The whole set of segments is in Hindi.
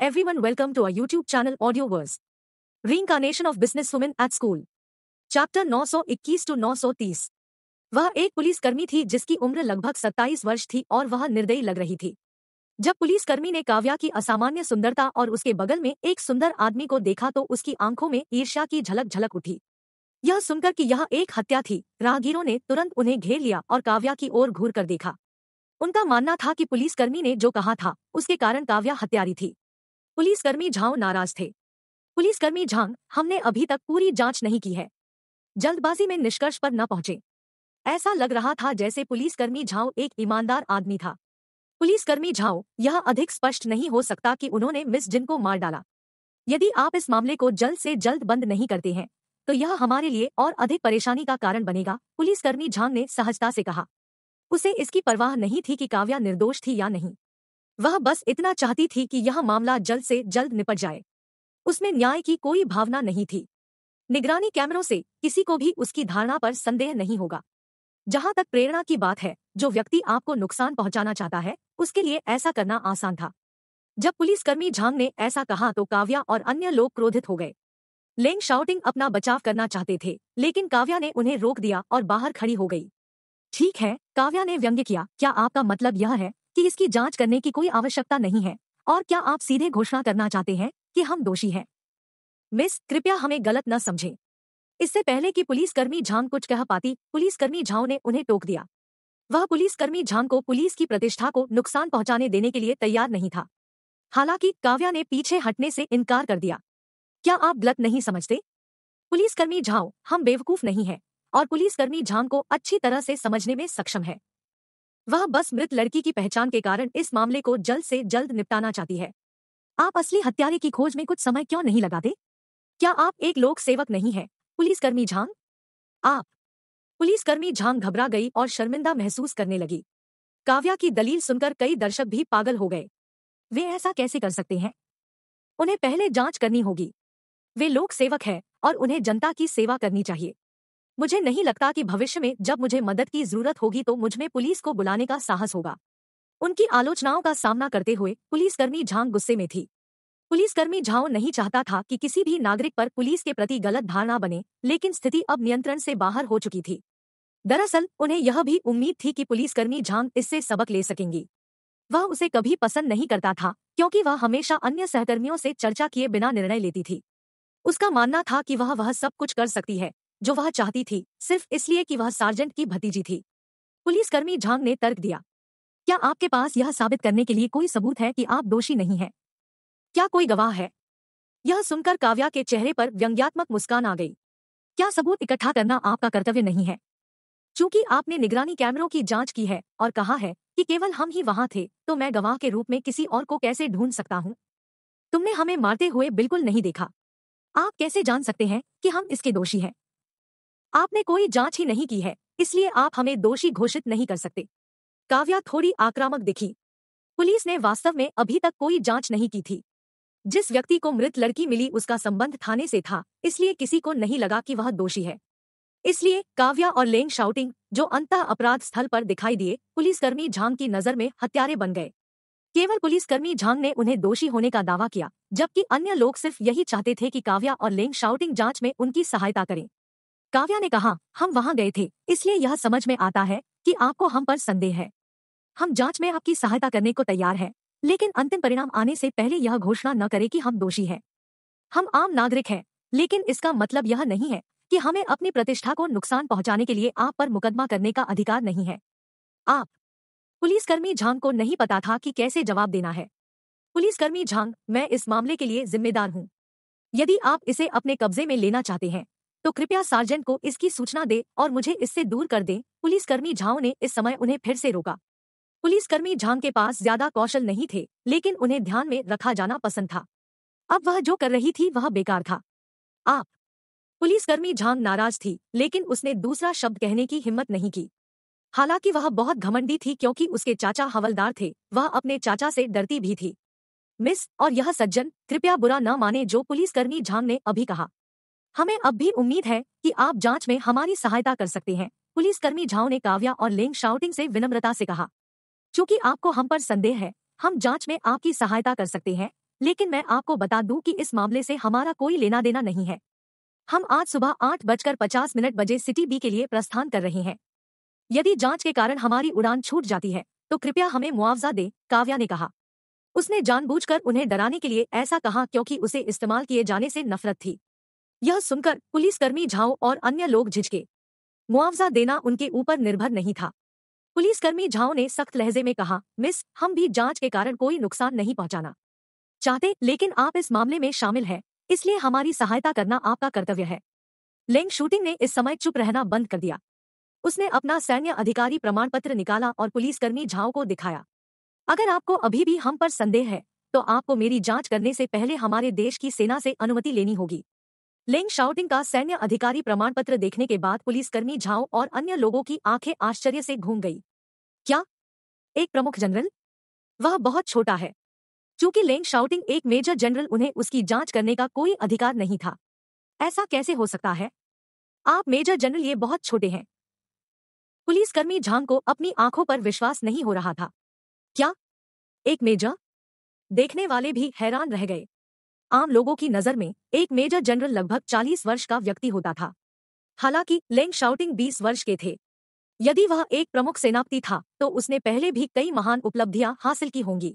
everyone, welcome to our YouTube channel Audioverse. Reincarnation of Businesswomen at School. Chapter 921 to 930 वह एक पुलिसकर्मी थी जिसकी उम्र लगभग 27 वर्ष थी और वह निर्दयी लग रही थी जब पुलिसकर्मी ने काव्या की असामान्य सुंदरता और उसके बगल में एक सुंदर आदमी को देखा तो उसकी आंखों में ईर्ष्या की झलक झलक उठी यह सुनकर कि यह एक हत्या थी राहगीरों ने तुरंत उन्हें घेर लिया और काव्या की ओर घूर कर देखा उनका मानना था कि पुलिसकर्मी ने जो कहा था उसके कारण काव्या हत्यारी थी पुलिसकर्मी झाओ नाराज थे पुलिसकर्मी झांग हमने अभी तक पूरी जांच नहीं की है जल्दबाजी में निष्कर्ष पर न पहुंचे ऐसा लग रहा था जैसे पुलिसकर्मी झाओ एक ईमानदार आदमी था पुलिसकर्मी झाओ यह अधिक स्पष्ट नहीं हो सकता कि उन्होंने मिस जिन को मार डाला यदि आप इस मामले को जल्द से जल्द बंद नहीं करते हैं तो यह हमारे लिए और अधिक परेशानी का कारण बनेगा पुलिसकर्मी झांग ने सहजता से कहा उसे इसकी परवाह नहीं थी कि काव्या निर्दोष थी या नहीं वह बस इतना चाहती थी कि यह मामला जल्द से जल्द निपट जाए उसमें न्याय की कोई भावना नहीं थी निगरानी कैमरों से किसी को भी उसकी धारणा पर संदेह नहीं होगा जहां तक प्रेरणा की बात है जो व्यक्ति आपको नुकसान पहुंचाना चाहता है उसके लिए ऐसा करना आसान था जब पुलिसकर्मी झांग ने ऐसा कहा तो काव्या और अन्य लोग क्रोधित हो गए लेंग शाउटिंग अपना बचाव करना चाहते थे लेकिन काव्या ने उन्हें रोक दिया और बाहर खड़ी हो गई ठीक है काव्या ने व्यंग्य किया क्या आपका मतलब यह है कि इसकी जांच करने की कोई आवश्यकता नहीं है और क्या आप सीधे घोषणा करना चाहते हैं कि हम दोषी हैं मिस कृपया हमें गलत न समझें इससे पहले कि पुलिसकर्मी झांग कुछ कह पाती पुलिसकर्मी झाओ ने उन्हें टोक दिया वह पुलिसकर्मी झांग को पुलिस की प्रतिष्ठा को नुकसान पहुंचाने देने के लिए तैयार नहीं था हालांकि काव्या ने पीछे हटने से इनकार कर दिया क्या आप गलत नहीं समझते पुलिसकर्मी झाओ हम बेवकूफ नहीं हैं और पुलिसकर्मी झांग को अच्छी तरह से समझने में सक्षम है वह बस मृत लड़की की पहचान के कारण इस मामले को जल्द से जल्द निपटाना चाहती है आप असली हत्यारे की खोज में कुछ समय क्यों नहीं लगाते क्या आप एक लोक सेवक नहीं है पुलिसकर्मी झांग आप पुलिसकर्मी झांग घबरा गई और शर्मिंदा महसूस करने लगी काव्या की दलील सुनकर कई दर्शक भी पागल हो गए वे ऐसा कैसे कर सकते हैं उन्हें पहले जांच करनी होगी वे लोक सेवक है और उन्हें जनता की सेवा करनी चाहिए मुझे नहीं लगता कि भविष्य में जब मुझे मदद की जरूरत होगी तो मुझमें पुलिस को बुलाने का साहस होगा उनकी आलोचनाओं का सामना करते हुए पुलिसकर्मी झांग गुस्से में थी पुलिसकर्मी झाओ नहीं चाहता था कि किसी भी नागरिक पर पुलिस के प्रति गलत धारणा बने लेकिन स्थिति अब नियंत्रण से बाहर हो चुकी थी दरअसल उन्हें यह भी उम्मीद थी कि पुलिसकर्मी झांग इससे सबक ले सकेंगी वह उसे कभी पसंद नहीं करता था क्योंकि वह हमेशा अन्य सहकर्मियों से चर्चा किए बिना निर्णय लेती थी उसका मानना था कि वह वह सब कुछ कर सकती है जो वह चाहती थी सिर्फ इसलिए कि वह सार्जेंट की भतीजी थी पुलिसकर्मी झांग ने तर्क दिया क्या आपके पास यह साबित करने के लिए कोई सबूत है कि आप दोषी नहीं हैं क्या कोई गवाह है यह सुनकर काव्या के चेहरे पर व्यंग्यात्मक मुस्कान आ गई क्या सबूत इकट्ठा करना आपका कर्तव्य नहीं है चूंकि आपने निगरानी कैमरों की जांच की है और कहा है कि केवल हम ही वहां थे तो मैं गवाह के रूप में किसी और को कैसे ढूंढ सकता हूं तुमने हमें मारते हुए बिल्कुल नहीं देखा आप कैसे जान सकते हैं कि हम इसके दोषी हैं आपने कोई जांच ही नहीं की है इसलिए आप हमें दोषी घोषित नहीं कर सकते काव्या थोड़ी आक्रामक दिखी पुलिस ने वास्तव में अभी तक कोई जांच नहीं की थी जिस व्यक्ति को मृत लड़की मिली उसका संबंध थाने से था इसलिए किसी को नहीं लगा कि वह दोषी है इसलिए काव्या और लेंग शाउटिंग जो अंत अपराध स्थल पर दिखाई दिए पुलिसकर्मी झांग की नजर में हत्यारे बन गए केवल पुलिसकर्मी झांग ने उन्हें दोषी होने का दावा किया जबकि अन्य लोग सिर्फ यही चाहते थे कि काव्या और लेंग शाउटिंग जांच में उनकी सहायता करें काव्या ने कहा हम वहां गए थे इसलिए यह समझ में आता है कि आपको हम पर संदेह है हम जांच में आपकी सहायता करने को तैयार है लेकिन अंतिम परिणाम आने से पहले यह घोषणा न करे कि हम दोषी हैं हम आम नागरिक हैं लेकिन इसका मतलब यह नहीं है कि हमें अपनी प्रतिष्ठा को नुकसान पहुंचाने के लिए आप पर मुकदमा करने का अधिकार नहीं है आप पुलिसकर्मी झांग को नहीं पता था कि कैसे जवाब देना है पुलिसकर्मी झांग मैं इस मामले के लिए जिम्मेदार हूँ यदि आप इसे अपने कब्जे में लेना चाहते हैं तो कृपया सार्जेंट को इसकी सूचना दे और मुझे इससे दूर कर दे पुलिसकर्मी झाओ ने इस समय उन्हें फिर से रोका पुलिसकर्मी झांग के पास ज्यादा कौशल नहीं थे लेकिन उन्हें ध्यान में रखा जाना पसंद था अब वह जो कर रही थी वह बेकार था आप पुलिसकर्मी झांग नाराज थी लेकिन उसने दूसरा शब्द कहने की हिम्मत नहीं की हालांकि वह बहुत घमंडी थी क्योंकि उसके चाचा हवलदार थे वह अपने चाचा से डरती भी थी मिस और यह सज्जन कृपया बुरा न माने जो पुलिसकर्मी झांग ने अभी कहा हमें अब भी उम्मीद है कि आप जांच में हमारी सहायता कर सकते हैं पुलिसकर्मी झाओ ने काव्या और लेंग शाउटिंग से विनम्रता से कहा चूंकि आपको हम पर संदेह है हम जांच में आपकी सहायता कर सकते हैं लेकिन मैं आपको बता दूं कि इस मामले से हमारा कोई लेना देना नहीं है हम आज सुबह आठ बजकर पचास मिनट बजे सिटी बी के लिए प्रस्थान कर रहे हैं यदि जांच के कारण हमारी उड़ान छूट जाती है तो कृपया हमें मुआवजा दे काव्या ने कहा उसने जानबूझकर उन्हें डराने के लिए ऐसा कहा क्योंकि उसे इस्तेमाल किए जाने से नफरत थी यह सुनकर पुलिसकर्मी झाओ और अन्य लोग झिझके मुआवजा देना उनके ऊपर निर्भर नहीं था पुलिसकर्मी झाओ ने सख्त लहजे में कहा मिस हम भी जांच के कारण कोई नुकसान नहीं पहुंचाना चाहते लेकिन आप इस मामले में शामिल हैं इसलिए हमारी सहायता करना आपका कर्तव्य है लेंग शूटिंग ने इस समय चुप रहना बंद कर दिया उसने अपना सैन्य अधिकारी प्रमाण पत्र निकाला और पुलिसकर्मी झाओ को दिखाया अगर आपको अभी भी हम पर संदेह है तो आपको मेरी जांच करने से पहले हमारे देश की सेना से अनुमति लेनी होगी लेंग शाउटिंग का सैन्य अधिकारी प्रमाण पत्र देखने के बाद पुलिसकर्मी झाओ और अन्य लोगों की आंखें आश्चर्य से घूम गई क्या एक प्रमुख जनरल वह बहुत छोटा है चूंकि लेंग शाउटिंग एक मेजर जनरल उन्हें उसकी जांच करने का कोई अधिकार नहीं था ऐसा कैसे हो सकता है आप मेजर जनरल ये बहुत छोटे हैं पुलिसकर्मी झांग को अपनी आंखों पर विश्वास नहीं हो रहा था क्या एक मेजर देखने वाले भी हैरान रह गए आम लोगों की नजर में एक मेजर जनरल लगभग चालीस वर्ष का व्यक्ति होता था हालांकि लेंग शाउटिंग बीस वर्ष के थे यदि वह एक प्रमुख सेनापति था तो उसने पहले भी कई महान उपलब्धियां हासिल की होंगी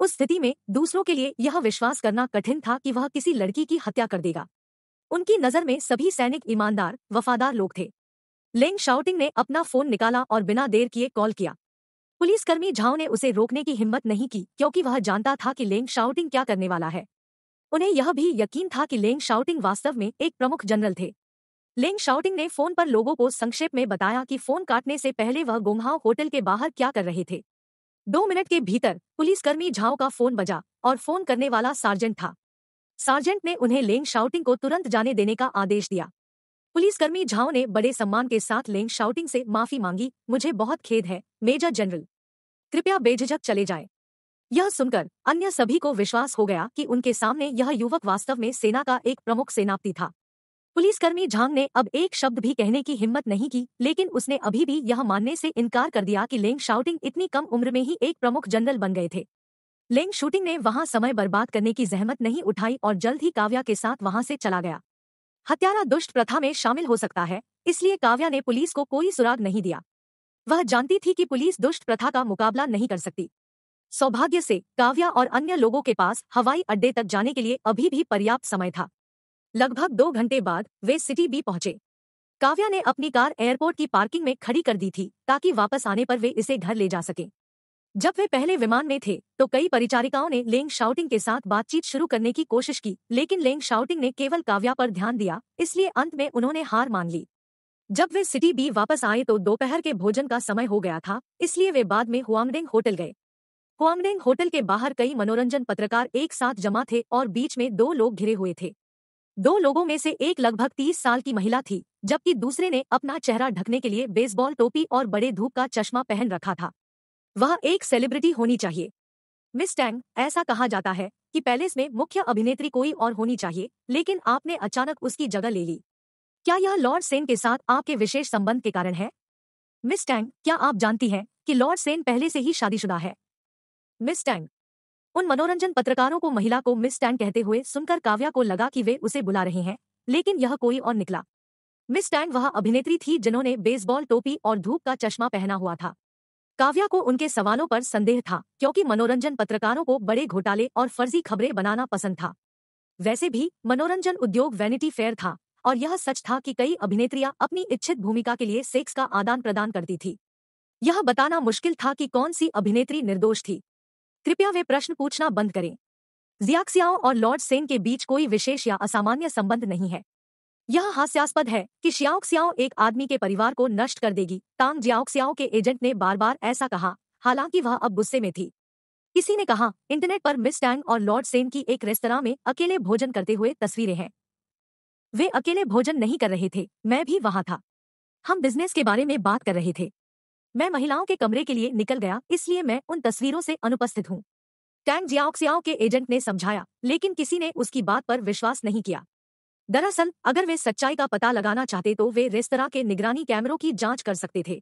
उस स्थिति में दूसरों के लिए यह विश्वास करना कठिन था कि वह किसी लड़की की हत्या कर देगा उनकी नजर में सभी सैनिक ईमानदार वफादार लोग थे लेंग शाउटिंग ने अपना फोन निकाला और बिना देर किए कॉल किया पुलिसकर्मी झाओ ने उसे रोकने की हिम्मत नहीं की क्योंकि वह जानता था कि लेंग शाउटिंग क्या करने वाला है उन्हें यह भी यकीन था कि लेंग शाउटिंग वास्तव में एक प्रमुख जनरल थे लेंग शाउटिंग ने फोन पर लोगों को संक्षेप में बताया कि फोन काटने से पहले वह गोमहाव होटल के बाहर क्या कर रहे थे दो मिनट के भीतर पुलिसकर्मी झाओ का फोन बजा और फोन करने वाला सार्जेंट था सार्जेंट ने उन्हें लेंग शाउटिंग को तुरंत जाने देने का आदेश दिया पुलिसकर्मी झाओ ने बड़े सम्मान के साथ लेंग शाउटिंग से माफी मांगी मुझे बहुत खेद है मेजर जनरल कृपया बेझिझक चले जाएं। यह सुनकर अन्य सभी को विश्वास हो गया कि उनके सामने यह युवक वास्तव में सेना का एक प्रमुख सेनापति था पुलिसकर्मी झांग ने अब एक शब्द भी कहने की हिम्मत नहीं की लेकिन उसने अभी भी यह मानने से इनकार कर दिया कि लेंग शाउटिंग इतनी कम उम्र में ही एक प्रमुख जनरल बन गए थे लेंग शूटिंग ने वहां समय बर्बाद करने की जहमत नहीं उठाई और जल्द ही काव्या के साथ वहां से चला गया हत्यारा दुष्ट प्रथा में शामिल हो सकता है इसलिए काव्या ने पुलिस को कोई सुराग नहीं दिया वह जानती थी कि पुलिस दुष्ट प्रथा का मुकाबला नहीं कर सकती सौभाग्य से काव्या और अन्य लोगों के पास हवाई अड्डे तक जाने के लिए अभी भी पर्याप्त समय था लगभग दो घंटे बाद वे सिटी बी पहुंचे काव्या ने अपनी कार एयरपोर्ट की पार्किंग में खड़ी कर दी थी ताकि वापस आने पर वे इसे घर ले जा सकें जब वे पहले विमान में थे तो कई परिचारिकाओं ने लेंग शाउटिंग के साथ बातचीत शुरू करने की कोशिश की लेकिन लेंग शाउटिंग ने केवल काव्या पर ध्यान दिया इसलिए अंत में उन्होंने हार मान ली जब वे सिटी बी वापस आए तो दोपहर के भोजन का समय हो गया था इसलिए वे बाद में हुआंगडेंग होटल गए हुआंगडेंग होटल के बाहर कई मनोरंजन पत्रकार एक साथ जमा थे और बीच में दो लोग घिरे हुए थे दो लोगों में से एक लगभग तीस साल की महिला थी जबकि दूसरे ने अपना चेहरा ढकने के लिए बेसबॉल टोपी और बड़े धूप का चश्मा पहन रखा था वह एक सेलिब्रिटी होनी चाहिए मिस टैंग ऐसा कहा जाता है कि पैलेस में मुख्य अभिनेत्री कोई और होनी चाहिए लेकिन आपने अचानक उसकी जगह ले ली क्या यह लॉर्ड सेन के साथ आपके विशेष संबंध के कारण है मिस टैंग क्या आप जानती हैं कि लॉर्ड सेन पहले से ही शादीशुदा है मिस टैंग उन मनोरंजन पत्रकारों को महिला को मिस टैंग कहते हुए सुनकर काव्या को लगा कि वे उसे बुला रहे हैं लेकिन यह कोई और निकला मिस टैंग वह अभिनेत्री थी जिन्होंने बेसबॉल टोपी और धूप का चश्मा पहना हुआ था काव्या को उनके सवालों पर संदेह था क्योंकि मनोरंजन पत्रकारों को बड़े घोटाले और फर्जी खबरें बनाना पसंद था वैसे भी मनोरंजन उद्योग वैनिटी फेयर था और यह सच था कि कई अभिनेत्रियां अपनी इच्छित भूमिका के लिए सेक्स का आदान प्रदान करती थी यह बताना मुश्किल था कि कौन सी अभिनेत्री निर्दोष थी कृपया वे प्रश्न पूछना बंद करें जियाक्सियाओ और लॉर्ड सेन के बीच कोई विशेष या असामान्य संबंध नहीं है यह हास्यास्पद है कि शियाओक्सियाओ एक आदमी के परिवार को नष्ट कर देगी तांग जियाओक्सियाओ के एजेंट ने बार बार ऐसा कहा हालांकि वह अब गुस्से में थी किसी ने कहा इंटरनेट पर मिस टैंग और लॉर्ड सेन की एक रेस्तरा में अकेले भोजन करते हुए तस्वीरें हैं वे अकेले भोजन नहीं कर रहे थे मैं भी वहां था हम बिजनेस के बारे में बात कर रहे थे मैं महिलाओं के कमरे के लिए निकल गया इसलिए मैं उन तस्वीरों से अनुपस्थित हूँ टैंग जियाओक्सियाओ के एजेंट ने समझाया लेकिन किसी ने उसकी बात पर विश्वास नहीं किया दरअसल अगर वे सच्चाई का पता लगाना चाहते तो वे रेस्तरा के निगरानी कैमरों की जांच कर सकते थे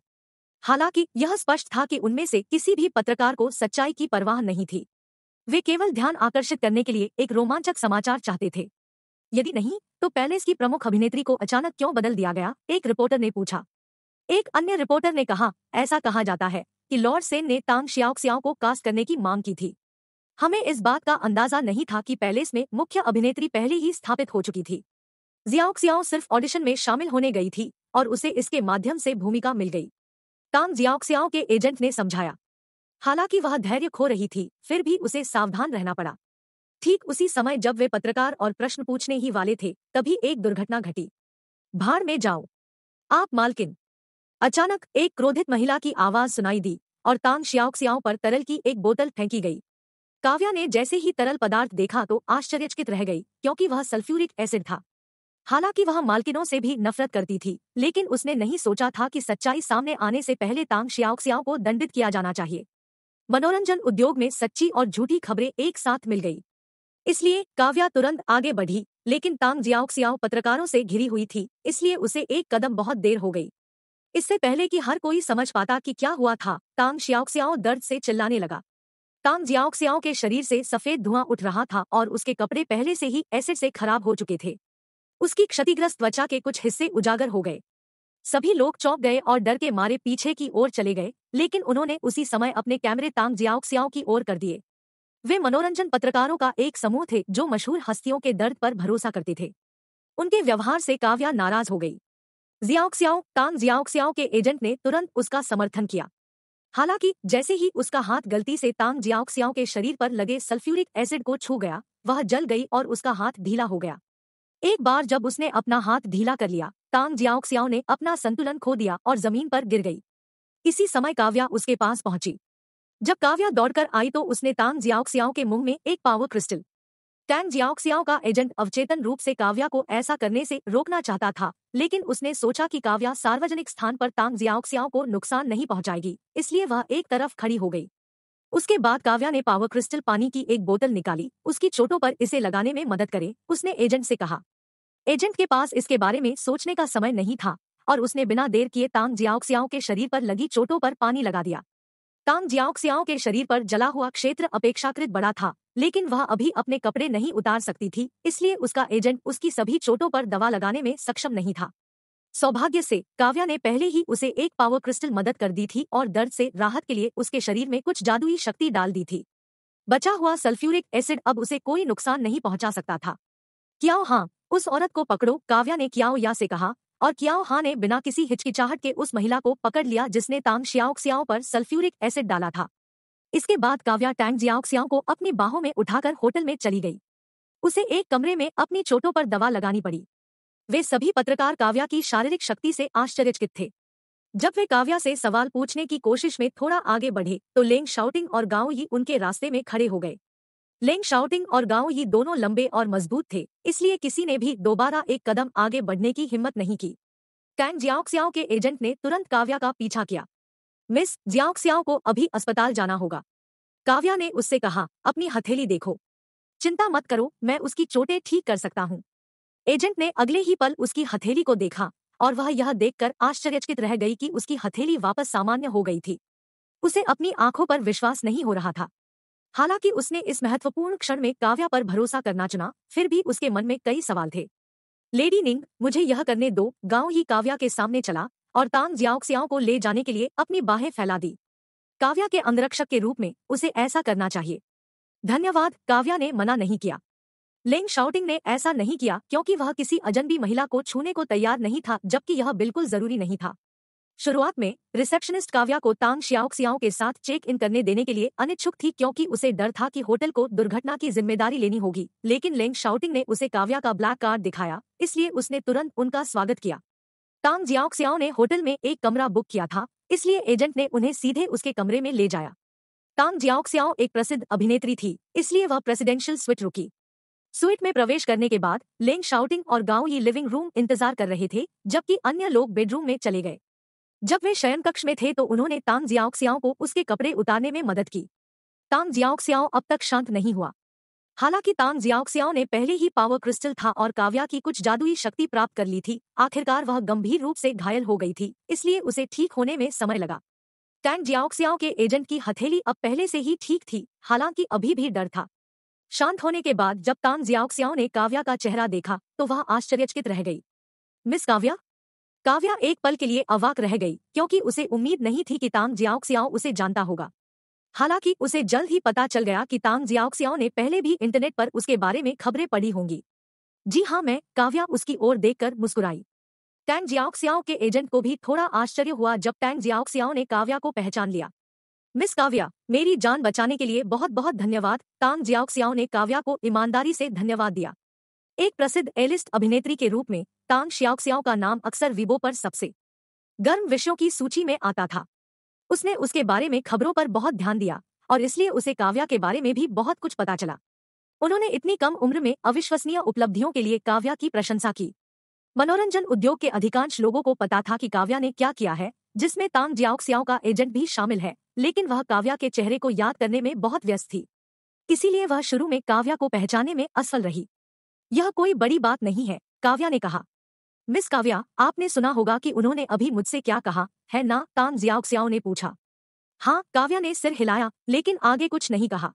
हालांकि यह स्पष्ट था कि उनमें से किसी भी पत्रकार को सच्चाई की परवाह नहीं थी वे केवल ध्यान आकर्षित करने के लिए एक रोमांचक समाचार चाहते थे यदि नहीं तो पैलेस की प्रमुख अभिनेत्री को अचानक क्यों बदल दिया गया एक रिपोर्टर ने पूछा एक अन्य रिपोर्टर ने कहा ऐसा कहा जाता है कि लॉर्ड सेन ने तांग श्याओक्सियाओ को कास्ट करने की मांग की थी हमें इस बात का अंदाजा नहीं था कि पैलेस में मुख्य अभिनेत्री पहले ही स्थापित हो चुकी थी जियाओक्सियाओ सिर्फ ऑडिशन में शामिल होने गई थी और उसे इसके माध्यम से भूमिका मिल गई तांग जियाओक्सियाओ के एजेंट ने समझाया हालांकि वह धैर्य खो रही थी फिर भी उसे सावधान रहना पड़ा ठीक उसी समय जब वे पत्रकार और प्रश्न पूछने ही वाले थे तभी एक दुर्घटना घटी भाड़ में जाओ आप मालकिन अचानक एक क्रोधित महिला की आवाज सुनाई दी और तांग श्याओक्सियाओं पर तरल की एक बोतल फेंकी गई काव्या ने जैसे ही तरल पदार्थ देखा तो आश्चर्यचकित रह गई क्योंकि वह सल्फ्यूरिक एसिड था हालांकि वह मालकिनों से भी नफरत करती थी लेकिन उसने नहीं सोचा था कि सच्चाई सामने आने से पहले तांग श्याओक्सियाओं को दंडित किया जाना चाहिए मनोरंजन उद्योग में सच्ची और झूठी खबरें एक साथ मिल गई इसलिए काव्या तुरंत आगे बढ़ी लेकिन तांग जियाओक्सियाओ पत्रकारों से घिरी हुई थी इसलिए उसे एक कदम बहुत देर हो गई इससे पहले कि हर कोई समझ पाता कि क्या हुआ था तांग श्याओक्सियाओ दर्द से चिल्लाने लगा तांग जियाओक्सियाओ के शरीर से सफेद धुआं उठ रहा था और उसके कपड़े पहले से ही एसिड से खराब हो चुके थे उसकी क्षतिग्रस्त त्वचा के कुछ हिस्से उजागर हो गए सभी लोग चौंक गए और डर के मारे पीछे की ओर चले गए लेकिन उन्होंने उसी समय अपने कैमरे तांग जियाओक्सियाओ की ओर कर दिए वे मनोरंजन पत्रकारों का एक समूह थे जो मशहूर हस्तियों के दर्द पर भरोसा करते थे उनके व्यवहार से काव्या नाराज हो गई जियाओक्सियाओ तांग जियाओक्सियाओ के एजेंट ने तुरंत उसका समर्थन किया हालांकि जैसे ही उसका हाथ गलती से तांग जियाओक्सियाओ के शरीर पर लगे सल्फ्यूरिक एसिड को छू गया वह जल गई और उसका हाथ ढीला हो गया एक बार जब उसने अपना हाथ ढीला कर लिया तांग जियाओक्सियाओ ने अपना संतुलन खो दिया और जमीन पर गिर गई इसी समय काव्या उसके पास पहुंची जब काव्या दौड़कर आई तो उसने तांग जियाओक्सियाओ के मुंह में एक पावर क्रिस्टल टैंग जियाओक्सियाओ का एजेंट अवचेतन रूप से काव्या को ऐसा करने से रोकना चाहता था लेकिन उसने सोचा कि काव्या सार्वजनिक स्थान पर तांग जियाओक्सियाओ को नुकसान नहीं पहुंचाएगी इसलिए वह एक तरफ खड़ी हो गई उसके बाद काव्या ने पावर क्रिस्टल पानी की एक बोतल निकाली उसकी चोटों पर इसे लगाने में मदद करे उसने एजेंट से कहा एजेंट के पास इसके बारे में सोचने का समय नहीं था और उसने बिना देर किए तांग जियाओक्सियाओ के शरीर पर लगी चोटों पर पानी लगा दिया तांग जियाओक्सियाओ के शरीर पर जला हुआ क्षेत्र अपेक्षाकृत बड़ा था लेकिन वह अभी अपने कपड़े नहीं उतार सकती थी इसलिए उसका एजेंट उसकी सभी चोटों पर दवा लगाने में सक्षम नहीं था सौभाग्य से काव्या ने पहले ही उसे एक पावर क्रिस्टल मदद कर दी थी और दर्द से राहत के लिए उसके शरीर में कुछ जादुई शक्ति डाल दी थी बचा हुआ सल्फ्यूरिक एसिड अब उसे कोई नुकसान नहीं पहुंचा सकता था क्या हाँ उस औरत को पकड़ो काव्या ने क्या या से कहा और कियाओ हा ने बिना किसी हिचकिचाहट के उस महिला को पकड़ लिया जिसने तांग श्याओक्सियाओ पर सल्फ्यूरिक एसिड डाला था इसके बाद काव्या टैंग जियाओक्सियाओ को अपनी बाहों में उठाकर होटल में चली गई उसे एक कमरे में अपनी चोटों पर दवा लगानी पड़ी वे सभी पत्रकार काव्या की शारीरिक शक्ति से आश्चर्यचकित थे जब वे काव्या से सवाल पूछने की कोशिश में थोड़ा आगे बढ़े तो लेंग शाउटिंग और गाँव ही उनके रास्ते में खड़े हो गए लेंग शाउटिंग और गांव ये दोनों लंबे और मजबूत थे इसलिए किसी ने भी दोबारा एक कदम आगे बढ़ने की हिम्मत नहीं की टैंग जियाओक्सियाओ के एजेंट ने तुरंत काव्या का पीछा किया मिस जियाओक्सियाओ को अभी अस्पताल जाना होगा काव्या ने उससे कहा अपनी हथेली देखो चिंता मत करो मैं उसकी चोटें ठीक कर सकता हूँ एजेंट ने अगले ही पल उसकी हथेली को देखा और वह यह देखकर आश्चर्यचकित रह गई कि उसकी हथेली वापस सामान्य हो गई थी उसे अपनी आंखों पर विश्वास नहीं हो रहा था हालांकि उसने इस महत्वपूर्ण क्षण में काव्या पर भरोसा करना चुना फिर भी उसके मन में कई सवाल थे लेडी निंग मुझे यह करने दो गांव ही काव्या के सामने चला और तांग जियाओक्सियाओ को ले जाने के लिए अपनी बाहें फैला दी काव्या के अंगरक्षक के रूप में उसे ऐसा करना चाहिए धन्यवाद काव्या ने मना नहीं किया लेंग शाउटिंग ने ऐसा नहीं किया क्योंकि वह किसी अजनबी महिला को छूने को तैयार नहीं था जबकि यह बिल्कुल जरूरी नहीं था शुरुआत में रिसेप्शनिस्ट काव्या को तांग सियाओ के साथ चेक इन करने देने के लिए अनिच्छुक थी क्योंकि उसे डर था कि होटल को दुर्घटना की जिम्मेदारी लेनी होगी लेकिन लेंग शाउटिंग ने उसे काव्या का ब्लैक कार्ड दिखाया इसलिए उसने तुरंत उनका स्वागत किया तांग सियाओ ने होटल में एक कमरा बुक किया था इसलिए एजेंट ने उन्हें सीधे उसके कमरे में ले जाया तांग सियाओ एक प्रसिद्ध अभिनेत्री थी इसलिए वह प्रेसिडेंशियल स्विट रुकी स्वीट में प्रवेश करने के बाद लेंग शाउटिंग और गांव ही लिविंग रूम इंतजार कर रहे थे जबकि अन्य लोग बेडरूम में चले गए जब वे शयन कक्ष में थे तो उन्होंने तांग जियाओक्सियाओं को उसके कपड़े उतारने में मदद की तांग जियाओक्सियाओ अब तक शांत नहीं हुआ हालांकि तांग जियाओक्सियाओ ने पहले ही पावर क्रिस्टल था और काव्या की कुछ जादुई शक्ति प्राप्त कर ली थी आखिरकार वह गंभीर रूप से घायल हो गई थी इसलिए उसे ठीक होने में समय लगा टैंग जियाओक्सियाओ के एजेंट की हथेली अब पहले से ही ठीक थी हालांकि अभी भी डर था शांत होने के बाद जब तांग जियाओक्सियाओ ने काव्या का चेहरा देखा तो वह आश्चर्यचकित रह गई मिस काव्या काव्या एक पल के लिए अवाक रह गई क्योंकि उसे उम्मीद नहीं थी कि तांग जियाओक्सियाओ उसे जानता होगा हालांकि उसे जल्द ही पता चल गया कि तांग जियाओक्सियाओ ने पहले भी इंटरनेट पर उसके बारे में खबरें पढ़ी होंगी जी हाँ मैं काव्या उसकी ओर देखकर मुस्कुराई टैंग जियाओक्सियाओ के एजेंट को भी थोड़ा आश्चर्य हुआ जब टैंग जियाओक्सियाओ ने काव्या को पहचान लिया मिस काव्या मेरी जान बचाने के लिए बहुत बहुत धन्यवाद तांग जियाओक्सियाओ ने काव्या को ईमानदारी से धन्यवाद दिया एक प्रसिद्ध एलिस्ट अभिनेत्री के रूप में तांग श्याओक्सियाओ का नाम अक्सर वीबो पर सबसे गर्म विषयों की सूची में आता था उसने उसके बारे में खबरों पर बहुत ध्यान दिया और इसलिए उसे काव्या के बारे में भी बहुत कुछ पता चला उन्होंने इतनी कम उम्र में अविश्वसनीय उपलब्धियों के लिए काव्या की प्रशंसा की मनोरंजन उद्योग के अधिकांश लोगों को पता था कि काव्या ने क्या किया है जिसमें तांग जियाओक्सियाओ का एजेंट भी शामिल है लेकिन वह काव्या के चेहरे को याद करने में बहुत व्यस्त थी इसीलिए वह शुरू में काव्या को पहचाने में असफल रही यह कोई बड़ी बात नहीं है काव्या ने कहा मिस काव्या आपने सुना होगा कि उन्होंने अभी मुझसे क्या कहा है ना तान जियाओक्सियाओ ने पूछा हाँ काव्या ने सिर हिलाया लेकिन आगे कुछ नहीं कहा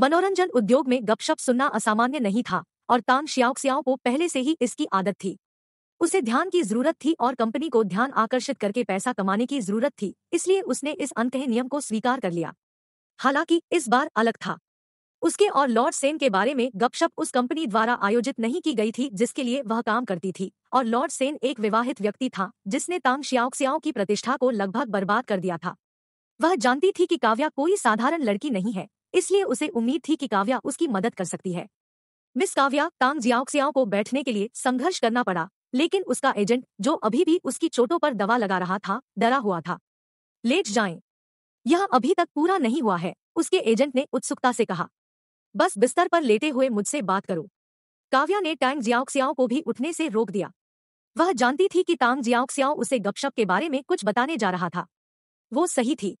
मनोरंजन उद्योग में गपशप सुनना असामान्य नहीं था और तान श्याक्सियाओं को पहले से ही इसकी आदत थी उसे ध्यान की जरूरत थी और कंपनी को ध्यान आकर्षित करके पैसा कमाने की जरूरत थी इसलिए उसने इस अनकहे नियम को स्वीकार कर लिया हालांकि इस बार अलग था उसके और लॉर्ड सेन के बारे में गपशप उस कंपनी द्वारा आयोजित नहीं की गई थी जिसके लिए वह काम करती थी और लॉर्ड सेन एक विवाहित व्यक्ति था जिसने तांग श्याओक्सियाओं की प्रतिष्ठा को लगभग बर्बाद कर दिया था वह जानती थी कि काव्या कोई साधारण लड़की नहीं है इसलिए उसे उम्मीद थी कि काव्या उसकी मदद कर सकती है मिस काव्या तांग जियाओक्सियाओं को बैठने के लिए संघर्ष करना पड़ा लेकिन उसका एजेंट जो अभी भी उसकी चोटों पर दवा लगा रहा था डरा हुआ था लेट जाए यह अभी तक पूरा नहीं हुआ है उसके एजेंट ने उत्सुकता से कहा बस बिस्तर पर लेटे हुए मुझसे बात करो काव्या ने टैंग जियाओक्सियाओ को भी उठने से रोक दिया वह जानती थी कि तांग जियाओक्सियाओ उसे गपशप के बारे में कुछ बताने जा रहा था वो सही थी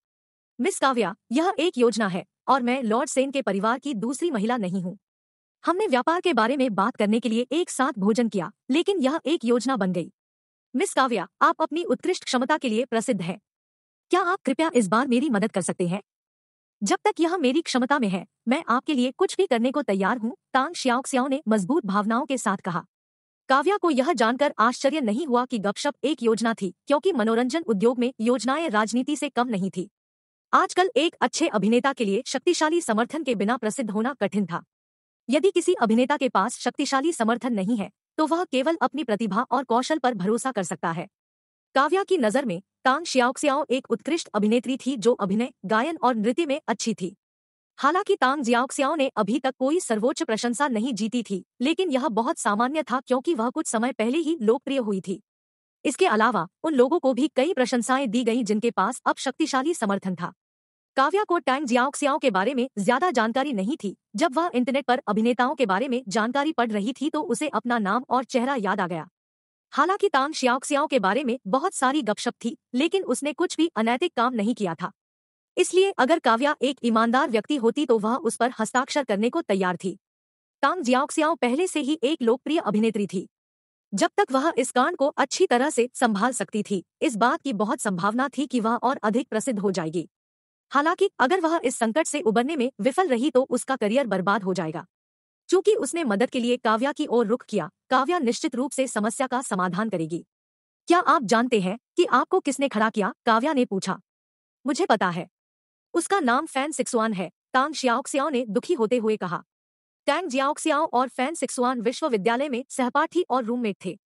मिस काव्या यह एक योजना है और मैं लॉर्ड सेन के परिवार की दूसरी महिला नहीं हूँ हमने व्यापार के बारे में बात करने के लिए एक साथ भोजन किया लेकिन यह एक योजना बन गई मिस काव्या आप अपनी उत्कृष्ट क्षमता के लिए प्रसिद्ध हैं क्या आप कृपया इस बार मेरी मदद कर सकते हैं जब तक यह मेरी क्षमता में है मैं आपके लिए कुछ भी करने को तैयार हूँ तांग श्याओक्सियाओ ने मजबूत भावनाओं के साथ कहा काव्या को यह जानकर आश्चर्य नहीं हुआ कि गपशप एक योजना थी क्योंकि मनोरंजन उद्योग में योजनाएं राजनीति से कम नहीं थी आजकल एक अच्छे अभिनेता के लिए शक्तिशाली समर्थन के बिना प्रसिद्ध होना कठिन था यदि किसी अभिनेता के पास शक्तिशाली समर्थन नहीं है तो वह केवल अपनी प्रतिभा और कौशल पर भरोसा कर सकता है काव्या की नजर में तांग xiao एक उत्कृष्ट अभिनेत्री थी जो अभिनय गायन और नृत्य में अच्छी थी हालांकि तांग जियाओक्सियाओ ने अभी तक कोई सर्वोच्च प्रशंसा नहीं जीती थी लेकिन यह बहुत सामान्य था क्योंकि वह कुछ समय पहले ही लोकप्रिय हुई थी इसके अलावा उन लोगों को भी कई प्रशंसाएं दी गई जिनके पास अब शक्तिशाली समर्थन था काव्या को टैंग जियाओक्सियाओ के बारे में ज्यादा जानकारी नहीं थी जब वह इंटरनेट पर अभिनेताओं के बारे में जानकारी पढ़ रही थी तो उसे अपना नाम और चेहरा याद आ गया हालांकि तांग श्याओक्सियाओ के बारे में बहुत सारी गपशप थी लेकिन उसने कुछ भी अनैतिक काम नहीं किया था इसलिए अगर काव्या एक ईमानदार व्यक्ति होती तो वह उस पर हस्ताक्षर करने को तैयार थी तांग जियाओक्सियाओ पहले से ही एक लोकप्रिय अभिनेत्री थी जब तक वह इस कांड को अच्छी तरह से संभाल सकती थी इस बात की बहुत संभावना थी कि वह और अधिक प्रसिद्ध हो जाएगी हालांकि अगर वह इस संकट से उबरने में विफल रही तो उसका करियर बर्बाद हो जाएगा चूंकि उसने मदद के लिए काव्या की ओर रुख किया काव्या निश्चित रूप से समस्या का समाधान करेगी क्या आप जानते हैं कि आपको किसने खड़ा किया काव्या ने पूछा मुझे पता है उसका नाम फैन सिक्सुआन है तांग शियाओक्सियाओ ने दुखी होते हुए कहा टैंग जियाओक्सियाओ और फैन सिक्सुआन विश्वविद्यालय में सहपाठी और रूममेट थे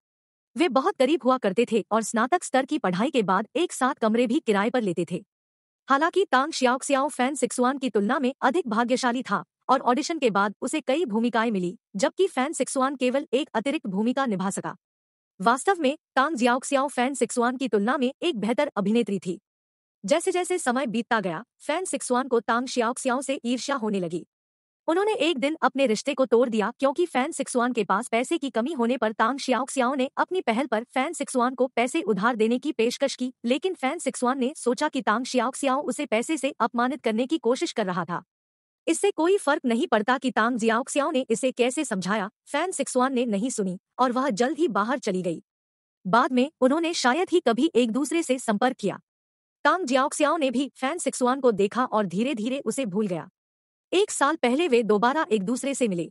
वे बहुत करीब हुआ करते थे और स्नातक स्तर की पढ़ाई के बाद एक साथ कमरे भी किराए पर लेते थे हालांकि तांग शियाओक्सियाओ फैन सिक्सुआन की तुलना में अधिक भाग्यशाली था और ऑडिशन के बाद उसे कई भूमिकाएं मिली जबकि फैन सिक्सुआन केवल एक अतिरिक्त भूमिका निभा सका वास्तव में तांग जियाओक्सियाओ फैन सिक्सुआन की तुलना में एक बेहतर अभिनेत्री थी जैसे जैसे समय बीतता गया फैन सिक्सुआन को तांग शियाओक्सियाओ से ईर्ष्या होने लगी उन्होंने एक दिन अपने रिश्ते को तोड़ दिया क्योंकि फैन सिक्सुआन के पास पैसे की कमी होने पर तांग शियाओक्सियाओ ने अपनी पहल पर फैन सिक्सुआन को पैसे उधार देने की पेशकश की लेकिन फैन सिक्सुआन ने सोचा कि तांग शियाओक्सियाओ उसे पैसे से अपमानित करने की कोशिश कर रहा था इससे कोई फर्क नहीं पड़ता कि तांग जियाओक्सियाओ ने इसे कैसे समझाया फैन सिक्सवान ने नहीं सुनी और वह जल्द ही बाहर चली गई बाद में उन्होंने शायद ही कभी एक दूसरे से संपर्क किया तांग जियाओक्सियाओ ने भी फैन सिक्सवान को देखा और धीरे धीरे उसे भूल गया एक साल पहले वे दोबारा एक दूसरे से मिले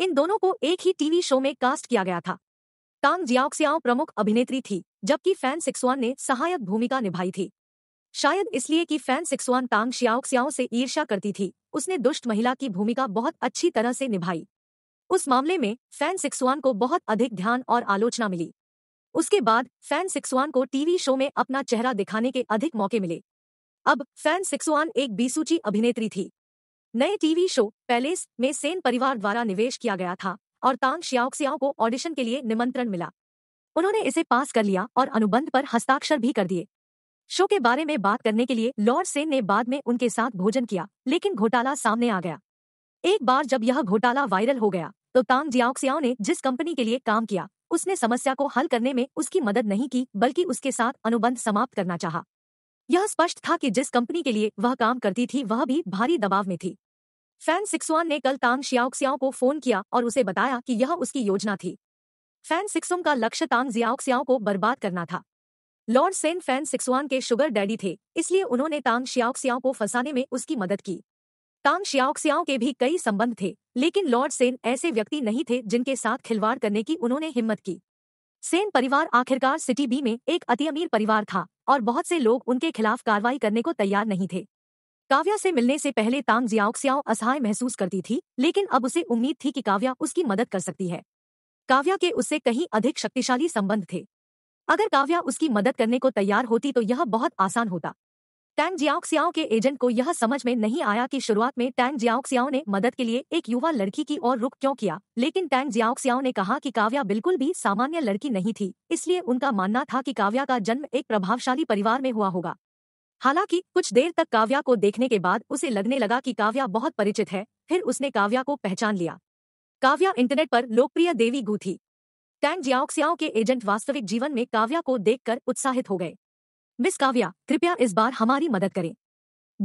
इन दोनों को एक ही टीवी शो में कास्ट किया गया था तांग जियाओक्सियाओ प्रमुख अभिनेत्री थी जबकि फैन सिक्सवान ने सहायक भूमिका निभाई थी शायद इसलिए कि फैन सिक्सवान तांग श्याओक्सियाओ से ईर्षा करती थी उसने दुष्ट महिला की भूमिका बहुत अच्छी तरह से निभाई उस मामले में फैन सिक्सवान को बहुत अधिक ध्यान और आलोचना मिली उसके बाद फैन सिक्सवान को टीवी शो में अपना चेहरा दिखाने के अधिक मौके मिले अब फैन सिक्सवान एक बीसूची अभिनेत्री थी नए टीवी शो पैलेस में सेन परिवार द्वारा निवेश किया गया था और तांग श्याओक्सियाओ को ऑडिशन के लिए निमंत्रण मिला उन्होंने इसे पास कर लिया और अनुबंध पर हस्ताक्षर भी कर दिए शो के बारे में बात करने के लिए लॉर्ड सेन ने बाद में उनके साथ भोजन किया लेकिन घोटाला सामने आ गया एक बार जब यह घोटाला वायरल हो गया तो तांग जियाओक्सियाओ ने जिस कंपनी के लिए काम किया उसने समस्या को हल करने में उसकी मदद नहीं की बल्कि उसके साथ अनुबंध समाप्त करना चाहा। यह स्पष्ट था कि जिस कंपनी के लिए वह काम करती थी वह भी भारी दबाव में थी फैन सिक्सुआन ने कल तांग शियाओक्सियाओ को फोन किया और उसे बताया कि यह उसकी योजना थी फैन सिक्सुम का लक्ष्य तांग जियाओक्सियाओ को बर्बाद करना था लॉर्ड सेन फैन सिक्सवान के शुगर डैडी थे इसलिए उन्होंने तांग शियाओक्सियाओ को फंसाने में उसकी मदद की तांग शियाओक्सियाओ के भी कई संबंध थे लेकिन लॉर्ड सेन ऐसे व्यक्ति नहीं थे जिनके साथ खिलवाड़ करने की उन्होंने हिम्मत की सेन परिवार आखिरकार सिटी बी में एक अति अमीर परिवार था और बहुत से लोग उनके खिलाफ कार्रवाई करने को तैयार नहीं थे काव्या से मिलने से पहले तांग जियाओक्सियाओ असहाय महसूस करती थी लेकिन अब उसे उम्मीद थी कि काव्या उसकी मदद कर सकती है काव्या के उससे कहीं अधिक शक्तिशाली संबंध थे अगर काव्या उसकी मदद करने को तैयार होती तो यह बहुत आसान होता टैंग जियाओक्सियाओ के एजेंट को यह समझ में नहीं आया कि शुरुआत में टैंग जियाओक्सियाओ ने मदद के लिए एक युवा लड़की की ओर रुख क्यों किया लेकिन टैंग जियाओक्सियाओ ने कहा कि काव्या बिल्कुल भी सामान्य लड़की नहीं थी इसलिए उनका मानना था कि काव्या का जन्म एक प्रभावशाली परिवार में हुआ होगा हालांकि कुछ देर तक काव्या को देखने के बाद उसे लगने लगा कि काव्या बहुत परिचित है फिर उसने काव्या को पहचान लिया काव्या इंटरनेट पर लोकप्रिय देवी गु थी टैंग जियाओक्सियाओ के एजेंट वास्तविक जीवन में काव्या को देखकर उत्साहित हो गए मिस काव्या कृपया इस बार हमारी मदद करें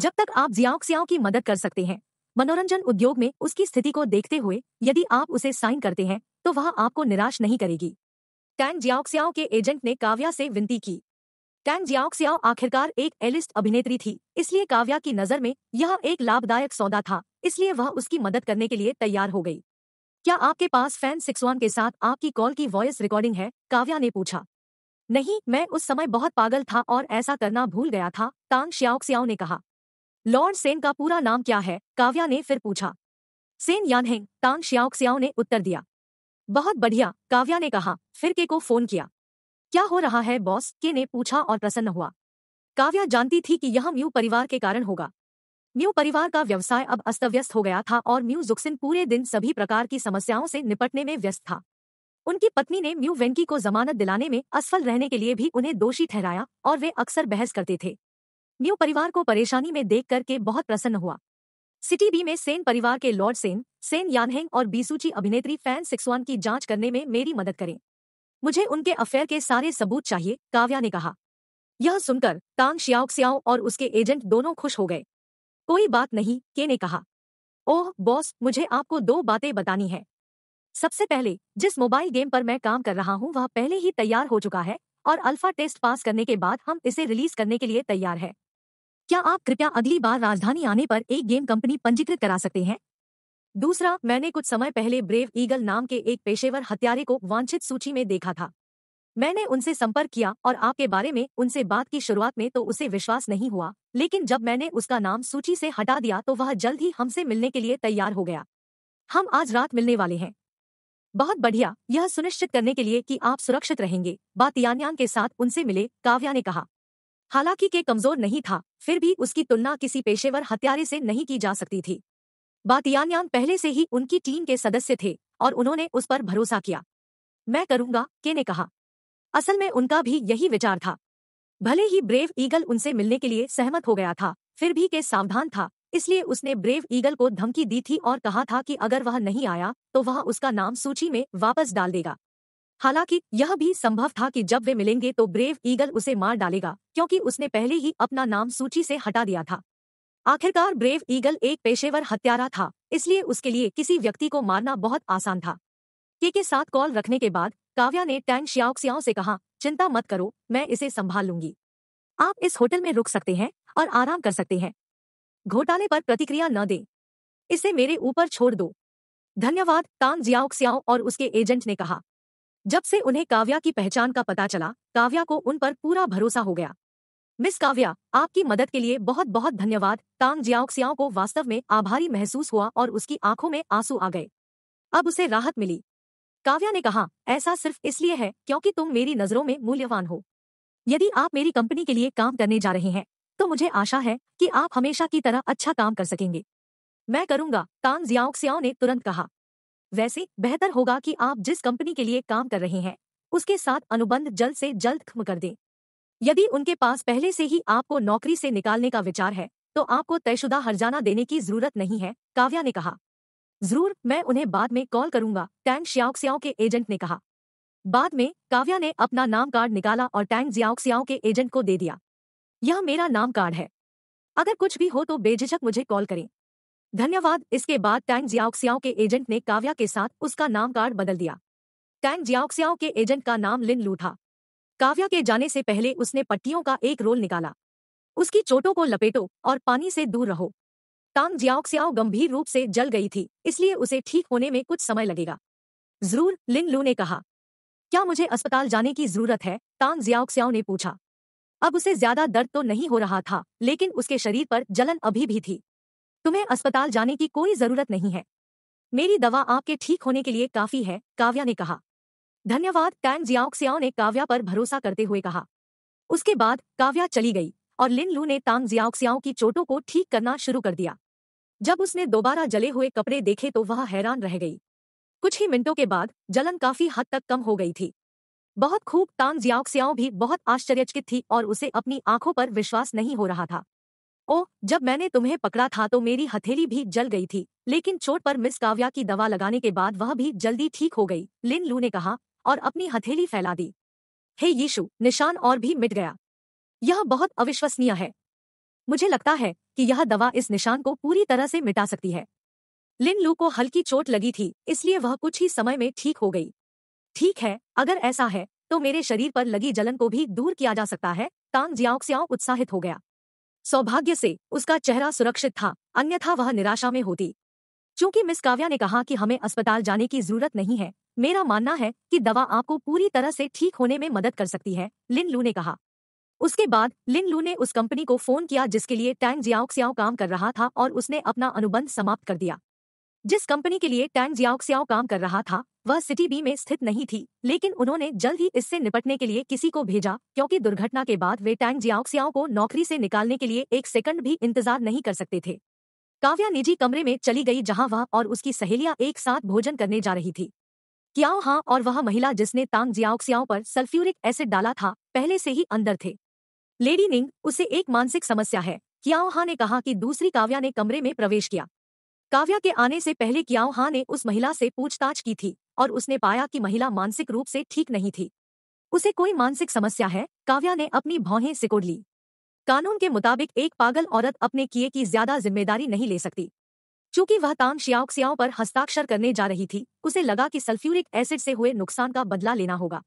जब तक आप जियाओक्सियाओ की मदद कर सकते हैं मनोरंजन उद्योग में उसकी स्थिति को देखते हुए यदि आप उसे साइन करते हैं तो वह आपको निराश नहीं करेगी टैंग जियाओक्सियाओ के एजेंट ने काव्या से विनती की टैंग जियाओक्सियाओ आखिरकार एक एलिस्ट अभिनेत्री थी इसलिए काव्या की नजर में यह एक लाभदायक सौदा था इसलिए वह उसकी मदद करने के लिए तैयार हो गई क्या आपके पास फैन सिक्सवान के साथ आपकी कॉल की वॉयस रिकॉर्डिंग है काव्या ने पूछा नहीं मैं उस समय बहुत पागल था और ऐसा करना भूल गया था तांग श्याओक्सियाओ ने कहा लॉर्ड सेन का पूरा नाम क्या है काव्या ने फिर पूछा सेन यानहेंग तांग श्याओक्सियाओ ने उत्तर दिया बहुत बढ़िया काव्या ने कहा फिर के को फोन किया क्या हो रहा है बॉस के ने पूछा और प्रसन्न हुआ काव्या जानती थी कि यह म्यू परिवार के कारण होगा म्यू परिवार का व्यवसाय अब अस्त व्यस्त हो गया था और म्यू जुक्सिन पूरे दिन सभी प्रकार की समस्याओं से निपटने में व्यस्त था उनकी पत्नी ने म्यू वेंकी को जमानत दिलाने में असफल रहने के लिए भी उन्हें दोषी ठहराया और वे अक्सर बहस करते थे म्यू परिवार को परेशानी में देख करके बहुत प्रसन्न हुआ सिटी बी में सेन परिवार के लॉर्ड सेन सेन यानहेंग और बीसूची अभिनेत्री फैन सिक्सवान की जांच करने में मेरी मदद करें मुझे उनके अफेयर के सारे सबूत चाहिए काव्या ने कहा यह सुनकर तांग श्याओक्सियाओ और उसके एजेंट दोनों खुश हो गए कोई बात नहीं के ने कहा ओह बॉस मुझे आपको दो बातें बतानी है सबसे पहले जिस मोबाइल गेम पर मैं काम कर रहा हूँ वह पहले ही तैयार हो चुका है और अल्फा टेस्ट पास करने के बाद हम इसे रिलीज करने के लिए तैयार है क्या आप कृपया अगली बार राजधानी आने पर एक गेम कंपनी पंजीकृत करा सकते हैं दूसरा मैंने कुछ समय पहले ब्रेव ईगल नाम के एक पेशेवर हत्यारे को वांछित सूची में देखा था मैंने उनसे संपर्क किया और आपके बारे में उनसे बात की शुरुआत में तो उसे विश्वास नहीं हुआ लेकिन जब मैंने उसका नाम सूची से हटा दिया तो वह जल्द ही हमसे मिलने के लिए तैयार हो गया हम आज रात मिलने वाले हैं बहुत बढ़िया यह सुनिश्चित करने के लिए कि आप सुरक्षित रहेंगे बातियान्यान के साथ उनसे मिले काव्या ने कहा हालांकि के कमजोर नहीं था फिर भी उसकी तुलना किसी पेशेवर हत्यारे से नहीं की जा सकती थी बातियान्यान पहले से ही उनकी टीम के सदस्य थे और उन्होंने उस पर भरोसा किया मैं करूंगा के ने कहा असल में उनका भी यही विचार था भले ही ब्रेव ईगल उनसे मिलने के लिए सहमत हो गया था फिर भी के सावधान था इसलिए उसने ब्रेव ईगल को धमकी दी थी और कहा था कि अगर वह नहीं आया तो वह उसका नाम सूची में वापस डाल देगा हालांकि यह भी संभव था कि जब वे मिलेंगे तो ब्रेव ईगल उसे मार डालेगा क्योंकि उसने पहले ही अपना नाम सूची से हटा दिया था आखिरकार ब्रेव ईगल एक पेशेवर हत्यारा था इसलिए उसके लिए किसी व्यक्ति को मारना बहुत आसान था के के साथ कॉल रखने के बाद काव्या ने टैंग श्याओक्सियाओ से कहा चिंता मत करो मैं इसे संभाल लूंगी आप इस होटल में रुक सकते हैं और आराम कर सकते हैं घोटाले पर प्रतिक्रिया न दें इसे मेरे ऊपर छोड़ दो धन्यवाद तांग जियाओक्सियाओ और उसके एजेंट ने कहा जब से उन्हें काव्या की पहचान का पता चला काव्या को उन पर पूरा भरोसा हो गया मिस काव्या आपकी मदद के लिए बहुत बहुत धन्यवाद तांग जियाओक्सियाओ को वास्तव में आभारी महसूस हुआ और उसकी आंखों में आंसू आ गए अब उसे राहत मिली काव्या ने कहा ऐसा सिर्फ इसलिए है क्योंकि तुम मेरी नजरों में मूल्यवान हो यदि आप मेरी कंपनी के लिए काम करने जा रहे हैं तो मुझे आशा है कि आप हमेशा की तरह अच्छा काम कर सकेंगे मैं करूंगा तान जियाओक्सियाओ ने तुरंत कहा वैसे बेहतर होगा कि आप जिस कंपनी के लिए काम कर रहे हैं उसके साथ अनुबंध जल्द से जल्द खत्म कर दें यदि उनके पास पहले से ही आपको नौकरी से निकालने का विचार है तो आपको तयशुदा हर्जाना देने की जरूरत नहीं है काव्या ने कहा जरूर मैं उन्हें बाद में कॉल करूंगा टैंग श्याओक्सियाओ के एजेंट ने कहा बाद में काव्या ने अपना नाम कार्ड निकाला और टैंग जियाओक्सियाओ के एजेंट को दे दिया यह मेरा नाम कार्ड है अगर कुछ भी हो तो बेझिझक मुझे कॉल करें धन्यवाद इसके बाद टैंग जियाओक्सियाओ के एजेंट ने काव्या के साथ उसका नाम कार्ड बदल दिया टैंग जियाओक्सियाओ के एजेंट का नाम लिन लू था काव्या के जाने से पहले उसने पट्टियों का एक रोल निकाला उसकी चोटों को लपेटो और पानी से दूर रहो तांग जियाओक्सियाओ गंभीर रूप से जल गई थी इसलिए उसे ठीक होने में कुछ समय लगेगा जरूर लिंग लू ने कहा क्या मुझे अस्पताल जाने की जरूरत है तांग जियाओक्सियाओ ने पूछा अब उसे ज्यादा दर्द तो नहीं हो रहा था लेकिन उसके शरीर पर जलन अभी भी थी तुम्हें अस्पताल जाने की कोई जरूरत नहीं है मेरी दवा आपके ठीक होने के लिए काफी है काव्या ने कहा धन्यवाद टैंग जियाओक्सियाओ ने काव्या पर भरोसा करते हुए कहा उसके बाद काव्या चली गई और लिन लू ने तांग जियाओक्सियाओ की चोटों को ठीक करना शुरू कर दिया जब उसने दोबारा जले हुए कपड़े देखे तो वह हैरान रह गई कुछ ही मिनटों के बाद जलन काफी हद तक कम हो गई थी बहुत खूब तांग जियाओक्सियाओ भी बहुत आश्चर्यचकित थी और उसे अपनी आंखों पर विश्वास नहीं हो रहा था ओ जब मैंने तुम्हें पकड़ा था तो मेरी हथेली भी जल गई थी लेकिन चोट पर मिस काव्या की दवा लगाने के बाद वह भी जल्दी ठीक हो गई लिन लू ने कहा और अपनी हथेली फैला दी हे यीशु निशान और भी मिट गया यह बहुत अविश्वसनीय है मुझे लगता है कि यह दवा इस निशान को पूरी तरह से मिटा सकती है लिन लू को हल्की चोट लगी थी इसलिए वह कुछ ही समय में ठीक हो गई ठीक है अगर ऐसा है तो मेरे शरीर पर लगी जलन को भी दूर किया जा सकता है तांग जियाओक्सियाओ उत्साहित हो गया सौभाग्य से उसका चेहरा सुरक्षित था अन्यथा वह निराशा में होती चूंकि मिस काव्या ने कहा कि हमें अस्पताल जाने की जरूरत नहीं है मेरा मानना है कि दवा आपको पूरी तरह से ठीक होने में मदद कर सकती है लिन लू ने कहा उसके बाद लिन लू ने उस कंपनी को फोन किया जिसके लिए टैंग जियाओक्सियाओ काम कर रहा था और उसने अपना अनुबंध समाप्त कर दिया जिस कंपनी के लिए टैंग जियाओक्सियाओ काम कर रहा था वह सिटी बी में स्थित नहीं थी लेकिन उन्होंने जल्द ही इससे निपटने के लिए किसी को भेजा क्योंकि दुर्घटना के बाद वे टैंग जियाओक्सियाओ को नौकरी से निकालने के लिए एक सेकंड भी इंतजार नहीं कर सकते थे काव्या निजी कमरे में चली गई जहां वह और उसकी सहेलियां एक साथ भोजन करने जा रही थी क्याओ हाँ और वह महिला जिसने तांग जियाओक्सियाओ पर सल्फ्यूरिक एसिड डाला था पहले से ही अंदर थे लेडी निंग उसे एक मानसिक समस्या है क्याओ हा ने कहा कि दूसरी काव्या ने कमरे में प्रवेश किया काव्या के आने से पहले क्याओ हा ने उस महिला से पूछताछ की थी और उसने पाया कि महिला मानसिक रूप से ठीक नहीं थी उसे कोई मानसिक समस्या है काव्या ने अपनी भौहें सिकोड़ ली कानून के मुताबिक एक पागल औरत अपने किए की ज्यादा जिम्मेदारी नहीं ले सकती चूंकि वह तांग श्याओक्सियाओं पर हस्ताक्षर करने जा रही थी उसे लगा कि सल्फ्यूरिक एसिड से हुए नुकसान का बदला लेना होगा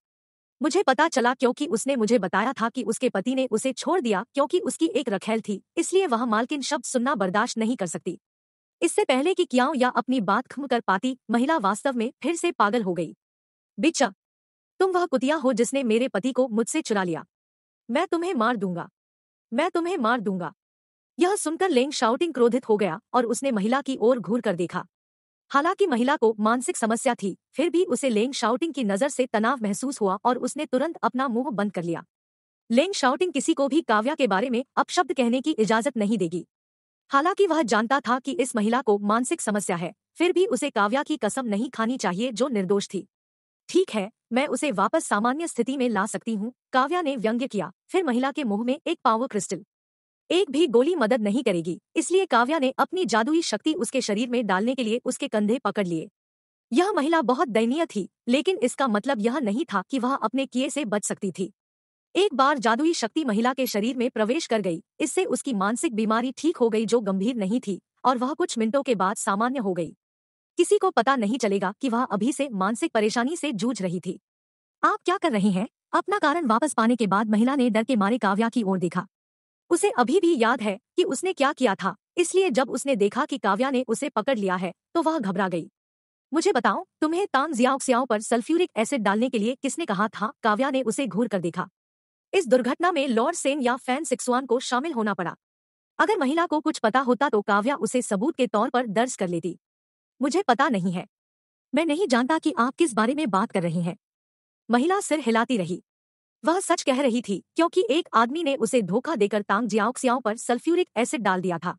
मुझे पता चला क्योंकि उसने मुझे बताया था कि उसके पति ने उसे छोड़ दिया क्योंकि उसकी एक रखेल थी इसलिए वह मालकिन शब्द सुनना बर्दाश्त नहीं कर सकती इससे पहले कि क्या या अपनी बात खम कर पाती महिला वास्तव में फिर से पागल हो गई बिच्चा तुम वह कुतिया हो जिसने मेरे पति को मुझसे चुरा लिया मैं तुम्हें मार दूंगा मैं तुम्हें मार दूंगा यह सुनकर लेंग शाउटिंग क्रोधित हो गया और उसने महिला की ओर घूर कर देखा हालांकि महिला को मानसिक समस्या थी फिर भी उसे लेंग शाउटिंग की नजर से तनाव महसूस हुआ और उसने तुरंत अपना मुंह बंद कर लिया लेंग शाउटिंग किसी को भी काव्या के बारे में अपशब्द कहने की इजाजत नहीं देगी हालांकि वह जानता था कि इस महिला को मानसिक समस्या है फिर भी उसे काव्या की कसम नहीं खानी चाहिए जो निर्दोष थी ठीक है मैं उसे वापस सामान्य स्थिति में ला सकती हूँ काव्या ने व्यंग्य किया फिर महिला के मुंह में एक पावर क्रिस्टल एक भी गोली मदद नहीं करेगी इसलिए काव्या ने अपनी जादुई शक्ति उसके शरीर में डालने के लिए उसके कंधे पकड़ लिए यह महिला बहुत दयनीय थी लेकिन इसका मतलब यह नहीं था कि वह अपने किए से बच सकती थी एक बार जादुई शक्ति महिला के शरीर में प्रवेश कर गई इससे उसकी मानसिक बीमारी ठीक हो गई जो गंभीर नहीं थी और वह कुछ मिनटों के बाद सामान्य हो गई किसी को पता नहीं चलेगा कि वह अभी से मानसिक परेशानी से जूझ रही थी आप क्या कर रहे हैं अपना कारण वापस पाने के बाद महिला ने डर के मारे काव्या की ओर देखा उसे अभी भी याद है कि उसने क्या किया था इसलिए जब उसने देखा कि काव्या ने उसे पकड़ लिया है तो वह घबरा गई मुझे बताओ तुम्हें तान जियाओक्सियाओ पर सल्फ्यूरिक एसिड डालने के लिए किसने कहा था काव्या ने उसे घूर कर देखा इस दुर्घटना में लॉर्ड सेन या फैन सिक्सवान को शामिल होना पड़ा अगर महिला को कुछ पता होता तो काव्या उसे सबूत के तौर पर दर्ज कर लेती मुझे पता नहीं है मैं नहीं जानता कि आप किस बारे में बात कर रही हैं महिला सिर हिलाती रही वह सच कह रही थी क्योंकि एक आदमी ने उसे धोखा देकर तांग जियाओक्सियाओं पर सल्फ्यूरिक एसिड डाल दिया था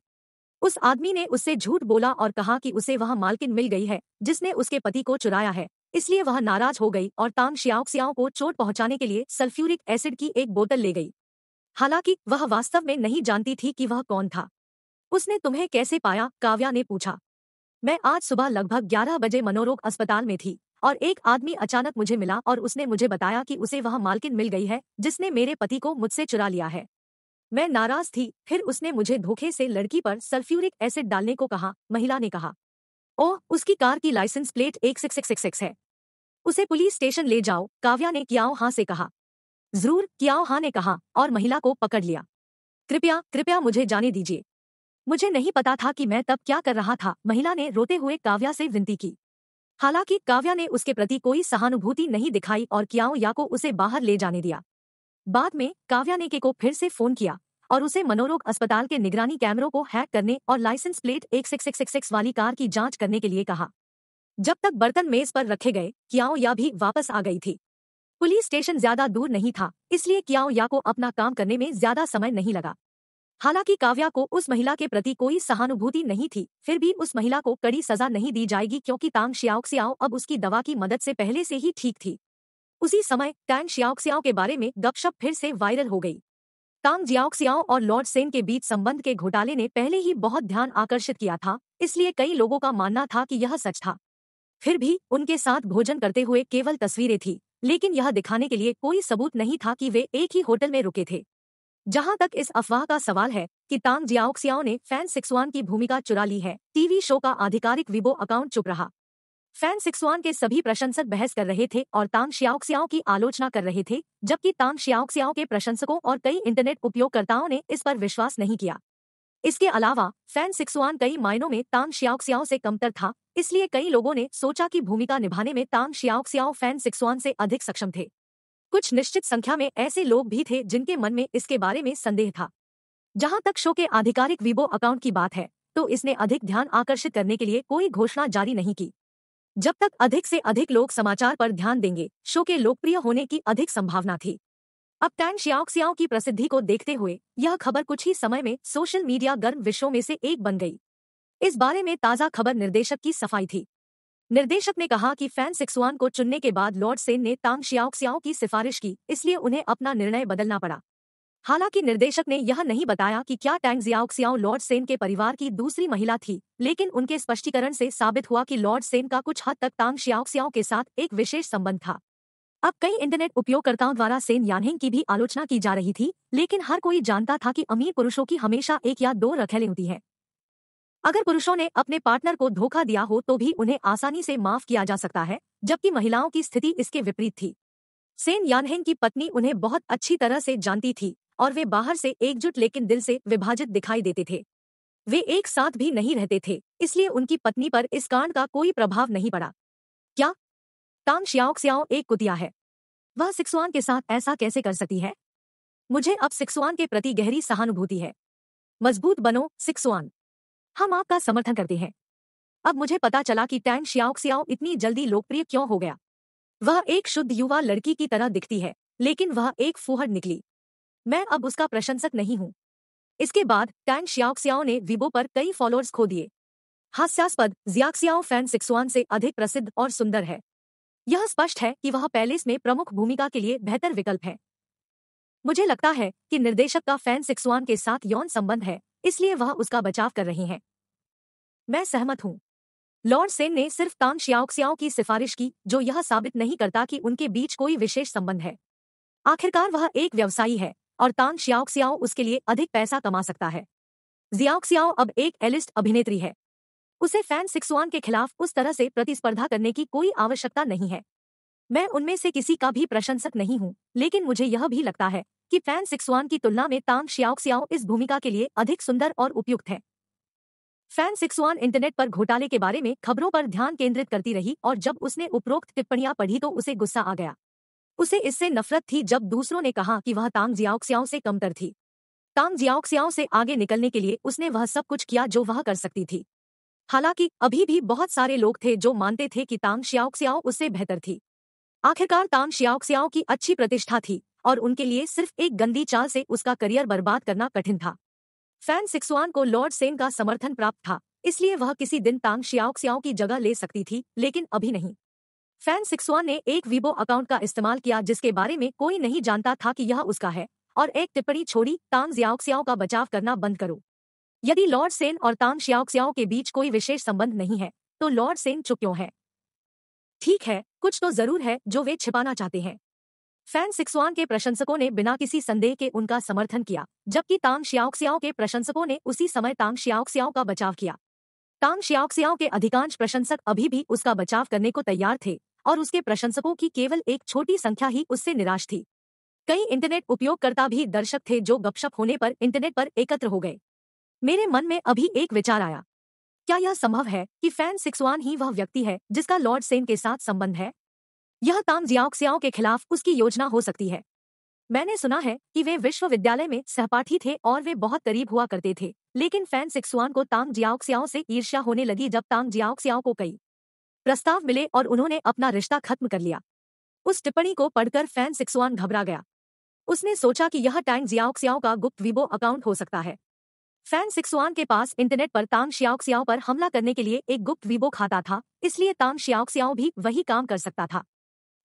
उस आदमी ने उससे झूठ बोला और कहा कि उसे वह मालकिन मिल गई है जिसने उसके पति को चुराया है इसलिए वह नाराज हो गई और तांग शियाओक्सियाओं को चोट पहुंचाने के लिए सल्फ्यूरिक एसिड की एक बोतल ले गई हालांकि वह वास्तव में नहीं जानती थी कि वह कौन था उसने तुम्हें कैसे पाया काव्या ने पूछा मैं आज सुबह लगभग 11 बजे मनोरोग अस्पताल में थी और एक आदमी अचानक मुझे मिला और उसने मुझे बताया कि उसे वह मालकिन मिल गई है जिसने मेरे पति को मुझसे चुरा लिया है मैं नाराज थी फिर उसने मुझे धोखे से लड़की पर सल्फ्यूरिक एसिड डालने को कहा महिला ने कहा ओह उसकी कार की लाइसेंस प्लेट एक सिक्स सिक्स सिक्स सिक्स है उसे पुलिस स्टेशन ले जाओ काव्या ने कियाओ हाँ से कहा जरूर कियाओ हाँ ने कहा और महिला को पकड़ लिया कृपया कृपया मुझे जाने दीजिए मुझे नहीं पता था कि मैं तब क्या कर रहा था महिला ने रोते हुए काव्या से विनती की हालांकि काव्या ने उसके प्रति कोई सहानुभूति नहीं दिखाई और कियाओ या को उसे बाहर ले जाने दिया बाद में काव्या ने के को फिर से फोन किया और उसे मनोरोग अस्पताल के निगरानी कैमरों को हैक करने और लाइसेंस प्लेट एक वाली कार की जांच करने के लिए कहा जब तक बर्तन मेज पर रखे गए कियाओ या भी वापस आ गई थी पुलिस स्टेशन ज्यादा दूर नहीं था इसलिए कियाओ या को अपना काम करने में ज्यादा समय नहीं लगा हालांकि काव्या को उस महिला के प्रति कोई सहानुभूति नहीं थी फिर भी उस महिला को कड़ी सजा नहीं दी जाएगी क्योंकि तांग श्याओक्सियाओ अब उसकी दवा की मदद से पहले से ही ठीक थी उसी समय टैंग श्याओक्सियाओ के बारे में गपशप फिर से वायरल हो गई तांग जियाओक्सियाओ और लॉर्ड सेन के बीच संबंध के घोटाले ने पहले ही बहुत ध्यान आकर्षित किया था इसलिए कई लोगों का मानना था कि यह सच था फिर भी उनके साथ भोजन करते हुए केवल तस्वीरें थी लेकिन यह दिखाने के लिए कोई सबूत नहीं था कि वे एक ही होटल में रुके थे जहां तक इस अफवाह का सवाल है कि तांग जियाओक्सियाओ ने फैन सिक्सवान की भूमिका चुरा ली है टीवी शो का आधिकारिक विबो अकाउंट चुप रहा फैन सिक्सवान के सभी प्रशंसक बहस कर रहे थे और तांग शियाओक्सियाओ की आलोचना कर रहे थे जबकि तांग शियाओक्सियाओ के प्रशंसकों और कई इंटरनेट उपयोगकर्ताओं ने इस पर विश्वास नहीं किया इसके अलावा फैन सिक्सवान कई मायनों में तांग शियाओक्सियाओ से कमतर था इसलिए कई लोगों ने सोचा कि भूमिका निभाने में तांग शियाओक्सियाओ फैन सिक्सवान से अधिक सक्षम थे कुछ निश्चित संख्या में ऐसे लोग भी थे जिनके मन में इसके बारे में संदेह था जहां तक शो के आधिकारिक वीबो अकाउंट की बात है तो इसने अधिक ध्यान आकर्षित करने के लिए कोई घोषणा जारी नहीं की जब तक अधिक से अधिक लोग समाचार पर ध्यान देंगे शो के लोकप्रिय होने की अधिक संभावना थी अब टैन श्याओक्सियाओ की प्रसिद्धि को देखते हुए यह खबर कुछ ही समय में सोशल मीडिया गर्म विषयों में से एक बन गई इस बारे में ताज़ा खबर निर्देशक की सफाई थी निर्देशक ने कहा कि फैन सिक्सवान को चुनने के बाद लॉर्ड सेन ने तांग शियाओक्सियाओ की सिफारिश की इसलिए उन्हें अपना निर्णय बदलना पड़ा हालांकि निर्देशक ने यह नहीं बताया कि क्या टैंग जियाओक्सियाओ लॉर्ड सेन के परिवार की दूसरी महिला थी लेकिन उनके स्पष्टीकरण से साबित हुआ कि लॉर्ड सेन का कुछ हद तक तांग शियाओक्सियाओ के साथ एक विशेष संबंध था अब कई इंटरनेट उपयोगकर्ताओं द्वारा सेन यानहिंग की भी आलोचना की जा रही थी लेकिन हर कोई जानता था कि अमीर पुरुषों की हमेशा एक या दो रखेलें होती है अगर पुरुषों ने अपने पार्टनर को धोखा दिया हो तो भी उन्हें आसानी से माफ किया जा सकता है जबकि महिलाओं की स्थिति इसके विपरीत थी सेन यानहेन की पत्नी उन्हें बहुत अच्छी तरह से जानती थी और वे बाहर से एकजुट लेकिन दिल से विभाजित दिखाई देते थे वे एक साथ भी नहीं रहते थे इसलिए उनकी पत्नी पर इस कांड का कोई प्रभाव नहीं पड़ा क्या तांग श्याओक्स्याओ एक कुतिया है वह सिक्सवान के साथ ऐसा कैसे कर सकती है मुझे अब सिक्सुआन के प्रति गहरी सहानुभूति है मजबूत बनो सिक्सवान हम आपका समर्थन करते हैं अब मुझे पता चला कि टैंग शियाओक्सियाओ इतनी जल्दी लोकप्रिय क्यों हो गया वह एक शुद्ध युवा लड़की की तरह दिखती है लेकिन वह एक फूहड़ निकली मैं अब उसका प्रशंसक नहीं हूँ इसके बाद टैंग शियाओक्सियाओ ने विबो पर कई फॉलोअर्स खो दिए हास्यास्पद जियाक्सियाओ फैन सिक्सवान से अधिक प्रसिद्ध और सुंदर है यह स्पष्ट है कि वह पैलेस में प्रमुख भूमिका के लिए बेहतर विकल्प है मुझे लगता है कि निर्देशक का फैन सिक्सवान के साथ यौन संबंध है इसलिए वह उसका बचाव कर रहे हैं मैं सहमत हूँ लॉर्ड सेन ने सिर्फ तांग श्याओक्सियाओ की सिफारिश की जो यह साबित नहीं करता कि उनके बीच कोई विशेष संबंध है आखिरकार वह एक व्यवसायी है और तांग श्याओक्सियाओ उसके लिए अधिक पैसा कमा सकता है जियाओक्सियाओ अब एक एलिस्ट अभिनेत्री है उसे फैन सिक्सुआन के खिलाफ उस तरह से प्रतिस्पर्धा करने की कोई आवश्यकता नहीं है मैं उनमें से किसी का भी प्रशंसक नहीं हूं लेकिन मुझे यह भी लगता है कि फैन सिक्सवान की तुलना में तांग श्याओक्सियाओ इस भूमिका के लिए अधिक सुंदर और उपयुक्त है फैन सिक्सवान इंटरनेट पर घोटाले के बारे में खबरों पर ध्यान केंद्रित करती रही और जब उसने उपरोक्त टिप्पणियां पढ़ी तो उसे गुस्सा आ गया उसे इससे नफरत थी जब दूसरों ने कहा कि वह तांग जियाओक्सियाओ से कमतर थी तांग जियाओक्सियाओ से आगे निकलने के लिए उसने वह सब कुछ किया जो वह कर सकती थी हालांकि अभी भी बहुत सारे लोग थे जो मानते थे कि तांग श्याओक्सियाओ उससे बेहतर थी आखिरकार तांग श्याओक्सियाओ की अच्छी प्रतिष्ठा थी और उनके लिए सिर्फ एक गंदी चाल से उसका करियर बर्बाद करना कठिन था फैन सिक्सवान को लॉर्ड सेन का समर्थन प्राप्त था इसलिए वह किसी दिन तांग शियाओक्सियाओ की जगह ले सकती थी लेकिन अभी नहीं फैन सिक्सवान ने एक वीबो अकाउंट का इस्तेमाल किया जिसके बारे में कोई नहीं जानता था कि यह उसका है और एक टिप्पणी छोड़ी तांग जियाओक्सियाओ का बचाव करना बंद करो यदि लॉर्ड सेन और तांग शियाओक्सियाओ के बीच कोई विशेष संबंध नहीं है तो लॉर्ड सेन चुप क्यों है ठीक है कुछ तो जरूर है जो वे छिपाना चाहते हैं फैन सिक्सवान के प्रशंसकों ने बिना किसी संदेह के उनका समर्थन किया जबकि तांग श्याओक्सियाओं के प्रशंसकों ने उसी समय तांग श्याओक्सियाओं का बचाव किया तांग श्याओक्सियाओं के अधिकांश प्रशंसक अभी भी उसका बचाव करने को तैयार थे और उसके प्रशंसकों की केवल एक छोटी संख्या ही उससे निराश थी कई इंटरनेट उपयोगकर्ता भी दर्शक थे जो गपशप होने पर इंटरनेट पर एकत्र हो गए मेरे मन में अभी एक विचार आया क्या यह संभव है कि फैन सिक्सवान ही वह व्यक्ति है जिसका लॉर्ड सेन के साथ संबंध है यह ताम जियाओक्सियाओं के खिलाफ उसकी योजना हो सकती है मैंने सुना है कि वे विश्वविद्यालय में सहपाठी थे और वे बहुत करीब हुआ करते थे लेकिन फैन सिक्सुआन को तांग जियाओक्सियाओ से ईर्ष्या होने लगी जब तांग जियाओक्सियाओ को कई प्रस्ताव मिले और उन्होंने अपना रिश्ता खत्म कर लिया उस टिप्पणी को पढ़कर फैन सिक्सुआन घबरा गया उसने सोचा कि यह टैंग जियाओक्सियाओ का गुप्त वीबो अकाउंट हो सकता है फैन सिक्सुआन के पास इंटरनेट पर तांग शियाओक्सियाओ पर हमला करने के लिए एक गुप्त वीबो खाता था इसलिए तांग शियाओक्सियाओ भी वही काम कर सकता था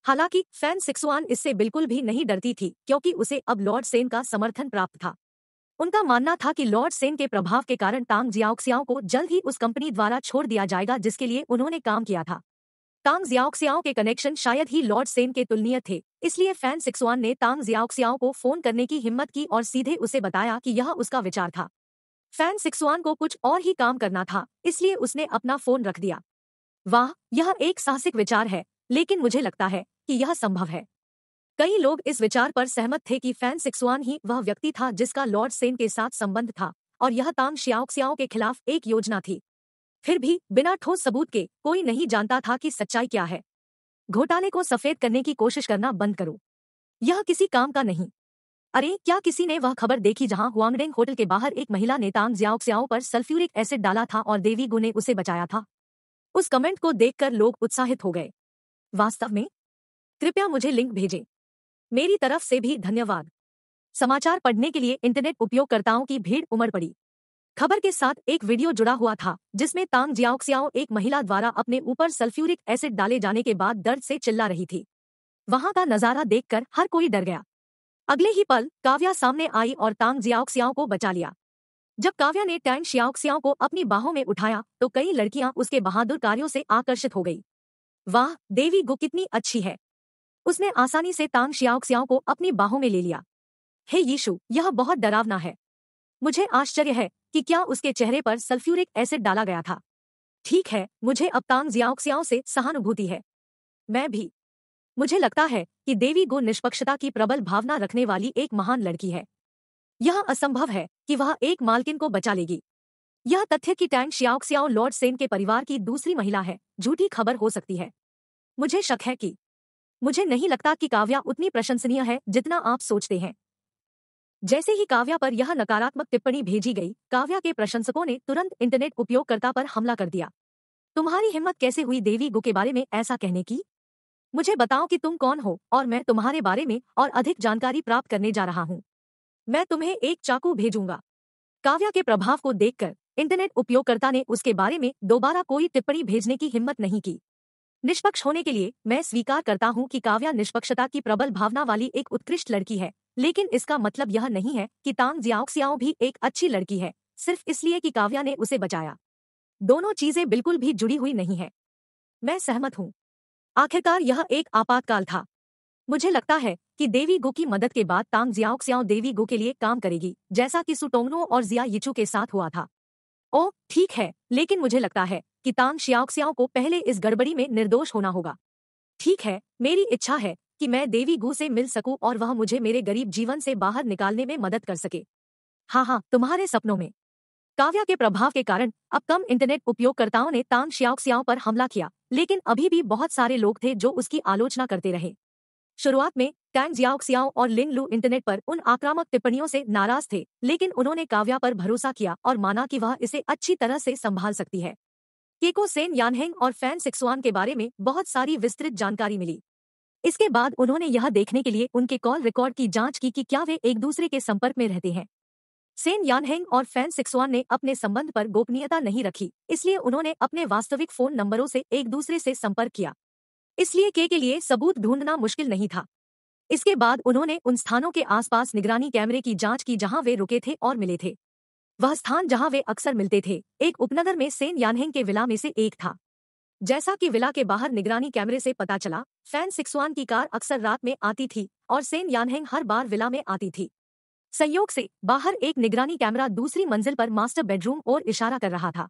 हालांकि फैन सिक्सवान इससे बिल्कुल भी नहीं डरती थी क्योंकि उसे अब लॉर्ड सेन का समर्थन प्राप्त था उनका मानना था कि लॉर्ड सेन के प्रभाव के कारण तांग जियाओक्सियाओं को जल्द ही उस कंपनी द्वारा छोड़ दिया जाएगा जिसके लिए उन्होंने काम किया था तांग जियाओक्सियाओं के कनेक्शन शायद ही लॉर्ड सेन के तुलनीय थे इसलिए फैन सिक्सवान ने तांग जियाओक्सियाओं को फोन करने की हिम्मत की और सीधे उसे बताया कि यह उसका विचार था फैन सिक्सवान को कुछ और ही काम करना था इसलिए उसने अपना फोन रख दिया वाह यह एक साहसिक विचार है लेकिन मुझे लगता है कि यह संभव है कई लोग इस विचार पर सहमत थे कि फैन सिक्सुआन ही वह व्यक्ति था जिसका लॉर्ड सेन के साथ संबंध था और यह तांग शियाओक्सियाओ के खिलाफ एक योजना थी फिर भी बिना ठोस सबूत के कोई नहीं जानता था कि सच्चाई क्या है घोटाले को सफेद करने की कोशिश करना बंद करो यह किसी काम का नहीं अरे क्या किसी ने वह खबर देखी जहां हुआंगडेंग होटल के बाहर एक महिला ने तांग जियाओक्सियाओ पर सल्फ्यूरिक एसिड डाला था और देवी गु ने उसे बचाया था उस कमेंट को देखकर लोग उत्साहित हो गए वास्तव में कृपया मुझे लिंक भेजें मेरी तरफ से भी धन्यवाद समाचार पढ़ने के लिए इंटरनेट उपयोगकर्ताओं की भीड़ उमड़ पड़ी खबर के साथ एक वीडियो जुड़ा हुआ था जिसमें तांग जियाओक्सियाओ एक महिला द्वारा अपने ऊपर सल्फ्यूरिक एसिड डाले जाने के बाद दर्द से चिल्ला रही थी वहां का नजारा देखकर हर कोई डर गया अगले ही पल काव्या सामने आई और तांग जियाओक्सियाओ को बचा लिया जब काव्या ने टैंग शियाओक्सियाओ को अपनी बाहों में उठाया तो कई लड़कियां उसके बहादुर कार्यों से आकर्षित हो गई वाह देवी गो कितनी अच्छी है उसने आसानी से तांग श्याओक्सियाओ को अपनी बाहों में ले लिया हे यीशु यह बहुत डरावना है मुझे आश्चर्य है कि क्या उसके चेहरे पर सल्फ्यूरिक एसिड डाला गया था ठीक है मुझे अब तांग जियाओक्सियाओं से सहानुभूति है मैं भी मुझे लगता है कि देवी गो निष्पक्षता की प्रबल भावना रखने वाली एक महान लड़की है यह असंभव है कि वह एक मालकिन को बचा लेगी यह तथ्य कि टैंग श्याओक्सियाओ लॉर्ड सेन के परिवार की दूसरी महिला है झूठी खबर हो सकती है मुझे शक है कि मुझे नहीं लगता कि काव्या उतनी प्रशंसनीय है जितना आप सोचते हैं जैसे ही काव्या पर यह नकारात्मक टिप्पणी भेजी गई काव्या के प्रशंसकों ने तुरंत इंटरनेट उपयोगकर्ता पर हमला कर दिया तुम्हारी हिम्मत कैसे हुई देवी गु के बारे में ऐसा कहने की मुझे बताओ कि तुम कौन हो और मैं तुम्हारे बारे में और अधिक जानकारी प्राप्त करने जा रहा हूँ मैं तुम्हें एक चाकू भेजूंगा काव्या के प्रभाव को देखकर इंटरनेट उपयोगकर्ता ने उसके बारे में दोबारा कोई टिप्पणी भेजने की हिम्मत नहीं की निष्पक्ष होने के लिए मैं स्वीकार करता हूँ कि काव्या निष्पक्षता की प्रबल भावना वाली एक उत्कृष्ट लड़की है लेकिन इसका मतलब यह नहीं है कि तांग जियाओक्सियाओ भी एक अच्छी लड़की है सिर्फ इसलिए कि काव्या ने उसे बचाया दोनों चीजें बिल्कुल भी जुड़ी हुई नहीं है मैं सहमत हूँ आखिरकार यह एक आपातकाल था मुझे लगता है कि देवी गो की मदद के बाद तांग जियाओक्सियाओ देवी गो के लिए काम करेगी जैसा कि सुटोंगनो और जिया यिचू के साथ हुआ था ओह ठीक है लेकिन मुझे लगता है कि तांग श्याओक्सियाओ को पहले इस गड़बड़ी में निर्दोष होना होगा ठीक है मेरी इच्छा है कि मैं देवी गु से मिल सकूं और वह मुझे मेरे गरीब जीवन से बाहर निकालने में मदद कर सके हाँ हाँ तुम्हारे सपनों में काव्या के प्रभाव के कारण अब कम इंटरनेट उपयोगकर्ताओं ने तांग श्याओक्सियाओ पर हमला किया लेकिन अभी भी बहुत सारे लोग थे जो उसकी आलोचना करते रहे शुरुआत में टैंग जियाओक्सियाओ और लिंग लू इंटरनेट पर उन आक्रामक टिप्पणियों से नाराज थे लेकिन उन्होंने काव्या पर भरोसा किया और माना कि वह इसे अच्छी तरह से संभाल सकती है केको सेन यानहेंग और फैन सिक्सुआन के बारे में बहुत सारी विस्तृत जानकारी मिली इसके बाद उन्होंने यह देखने के लिए उनके कॉल रिकॉर्ड की जांच की कि क्या वे एक दूसरे के संपर्क में रहते हैं सेन यानहेंग और फैन सिक्सवान ने अपने संबंध पर गोपनीयता नहीं रखी इसलिए उन्होंने अपने वास्तविक फोन नंबरों से एक दूसरे से संपर्क किया इसलिए के के लिए सबूत ढूंढना मुश्किल नहीं था इसके बाद उन्होंने उन स्थानों के आसपास निगरानी कैमरे की जांच की जहां वे रुके थे और मिले थे वह स्थान जहां वे अक्सर मिलते थे एक उपनगर में सेन यानहेंग के विला में से एक था जैसा कि विला के बाहर निगरानी कैमरे से पता चला फैन सिक्सवान की कार अक्सर रात में आती थी और सेन यानहेंग हर बार विला में आती थी संयोग से बाहर एक निगरानी कैमरा दूसरी मंजिल पर मास्टर बेडरूम और इशारा कर रहा था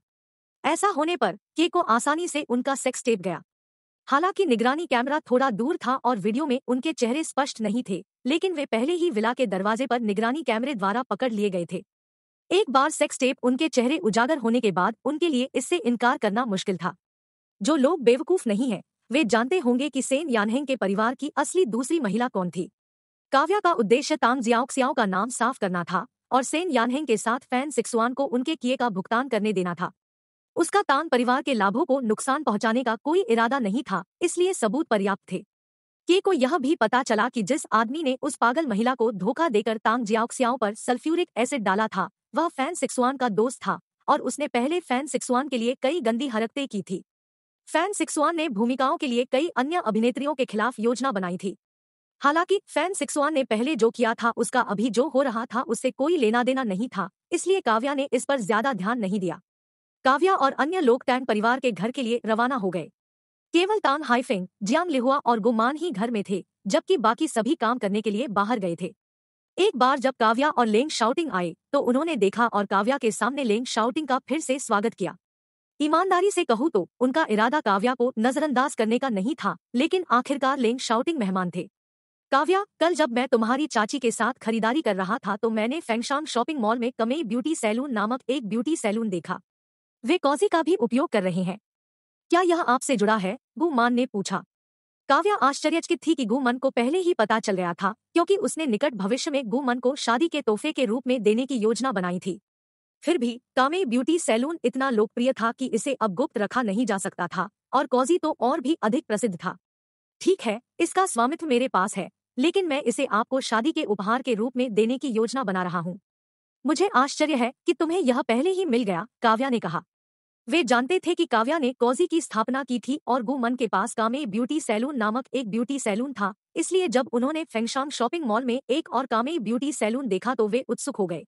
ऐसा होने पर के को आसानी से उनका सेक्स टेप गया हालांकि निगरानी कैमरा थोड़ा दूर था और वीडियो में उनके चेहरे स्पष्ट नहीं थे लेकिन वे पहले ही विला के दरवाजे पर निगरानी कैमरे द्वारा पकड़ लिए गए थे एक बार सेक्स टेप उनके चेहरे उजागर होने के बाद उनके लिए इससे इनकार करना मुश्किल था जो लोग बेवकूफ नहीं हैं वे जानते होंगे कि सेन यानहेंग के परिवार की असली दूसरी महिला कौन थी काव्या का उद्देश्य तांग जियाओक्सियाओ का नाम साफ करना था और सेन यानहेंग के साथ फैन सिक्सवान को उनके किए का भुगतान करने देना था उसका तान परिवार के लाभों को नुकसान पहुंचाने का कोई इरादा नहीं था इसलिए सबूत पर्याप्त थे के को यह भी पता चला कि जिस आदमी ने उस पागल महिला को धोखा देकर तांग जियाओक्सियाओं पर सल्फ्यूरिक एसिड डाला था वह फैन सिक्सवान का दोस्त था और उसने पहले फैन सिक्सवान के लिए कई गंदी हरकतें की थी फैन सिक्सवान ने भूमिकाओं के लिए कई अन्य अभिनेत्रियों के खिलाफ योजना बनाई थी हालांकि फैन सिक्सवान ने पहले जो किया था उसका अभी जो हो रहा था उससे कोई लेना देना नहीं था इसलिए काव्या ने इस पर ज्यादा ध्यान नहीं दिया काव्या और अन्य लोग टैंग परिवार के घर के लिए रवाना हो गए केवल तांग हाइफेंग जियांग लिहुआ और गुमान ही घर में थे जबकि बाकी सभी काम करने के लिए बाहर गए थे एक बार जब काव्या और लेंग शाउटिंग आए तो उन्होंने देखा और काव्या के सामने लेंग शाउटिंग का फिर से स्वागत किया ईमानदारी से कहूँ तो उनका इरादा काव्या को नजरअंदाज करने का नहीं था लेकिन आखिरकार लेंग शाउटिंग मेहमान थे काव्या कल जब मैं तुम्हारी चाची के साथ खरीदारी कर रहा था तो मैंने फेंगशांग शॉपिंग मॉल में कमे ब्यूटी सैलून नामक एक ब्यूटी सैलून देखा वे कॉजी का भी उपयोग कर रहे हैं क्या यह आपसे जुड़ा है गुमान ने पूछा काव्या आश्चर्यचकित थी कि गुमन को पहले ही पता चल गया था क्योंकि उसने निकट भविष्य में गुमन को शादी के तोहफे के रूप में देने की योजना बनाई थी फिर भी कामे ब्यूटी सैलून इतना लोकप्रिय था कि इसे अब गुप्त रखा नहीं जा सकता था और कॉजी तो और भी अधिक प्रसिद्ध था ठीक है इसका स्वामित्व मेरे पास है लेकिन मैं इसे आपको शादी के उपहार के रूप में देने की योजना बना रहा हूँ मुझे आश्चर्य है कि तुम्हें यह पहले ही मिल गया काव्या ने कहा वे जानते थे कि काव्या ने कॉजी की स्थापना की थी और गुमन के पास कामे ब्यूटी सैलून नामक एक ब्यूटी सैलून था इसलिए जब उन्होंने फेंगशांग शॉपिंग मॉल में एक और कामे ब्यूटी सैलून देखा तो वे उत्सुक हो गए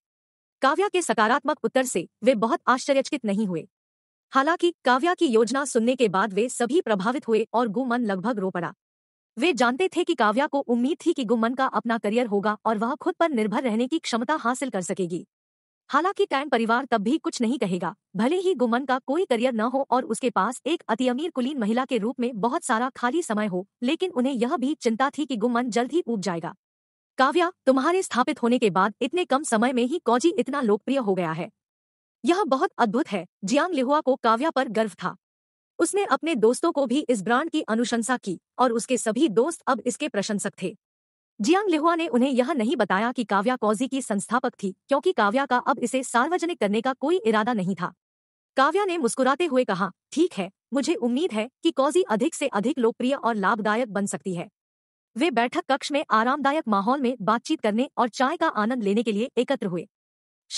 काव्या के सकारात्मक उत्तर से वे बहुत आश्चर्यचकित नहीं हुए हालांकि काव्या की योजना सुनने के बाद वे सभी प्रभावित हुए और गुमन लगभग रो पड़ा वे जानते थे कि काव्या को उम्मीद थी कि गुमन का अपना करियर होगा और वह खुद पर निर्भर रहने की क्षमता हासिल कर सकेगी हालांकि टैन परिवार तब भी कुछ नहीं कहेगा भले ही गुमन का कोई करियर न हो और उसके पास एक अति अमीर कुलीन महिला के रूप में बहुत सारा खाली समय हो लेकिन उन्हें यह भी चिंता थी कि गुमन जल्द ही उब जाएगा काव्या तुम्हारे स्थापित होने के बाद इतने कम समय में ही कौजी इतना लोकप्रिय हो गया है यह बहुत अद्भुत है जियांग लिहुआ को काव्या पर गर्व था उसने अपने दोस्तों को भी इस ब्रांड की अनुशंसा की और उसके सभी दोस्त अब इसके प्रशंसक थे जियांग लिहुआ ने उन्हें यह नहीं बताया कि काव्या कौजी की संस्थापक थी क्योंकि काव्या का अब इसे सार्वजनिक करने का कोई इरादा नहीं था काव्या ने मुस्कुराते हुए कहा ठीक है मुझे उम्मीद है कि कौजी अधिक से अधिक लोकप्रिय और लाभदायक बन सकती है वे बैठक कक्ष में आरामदायक माहौल में बातचीत करने और चाय का आनंद लेने के लिए एकत्र हुए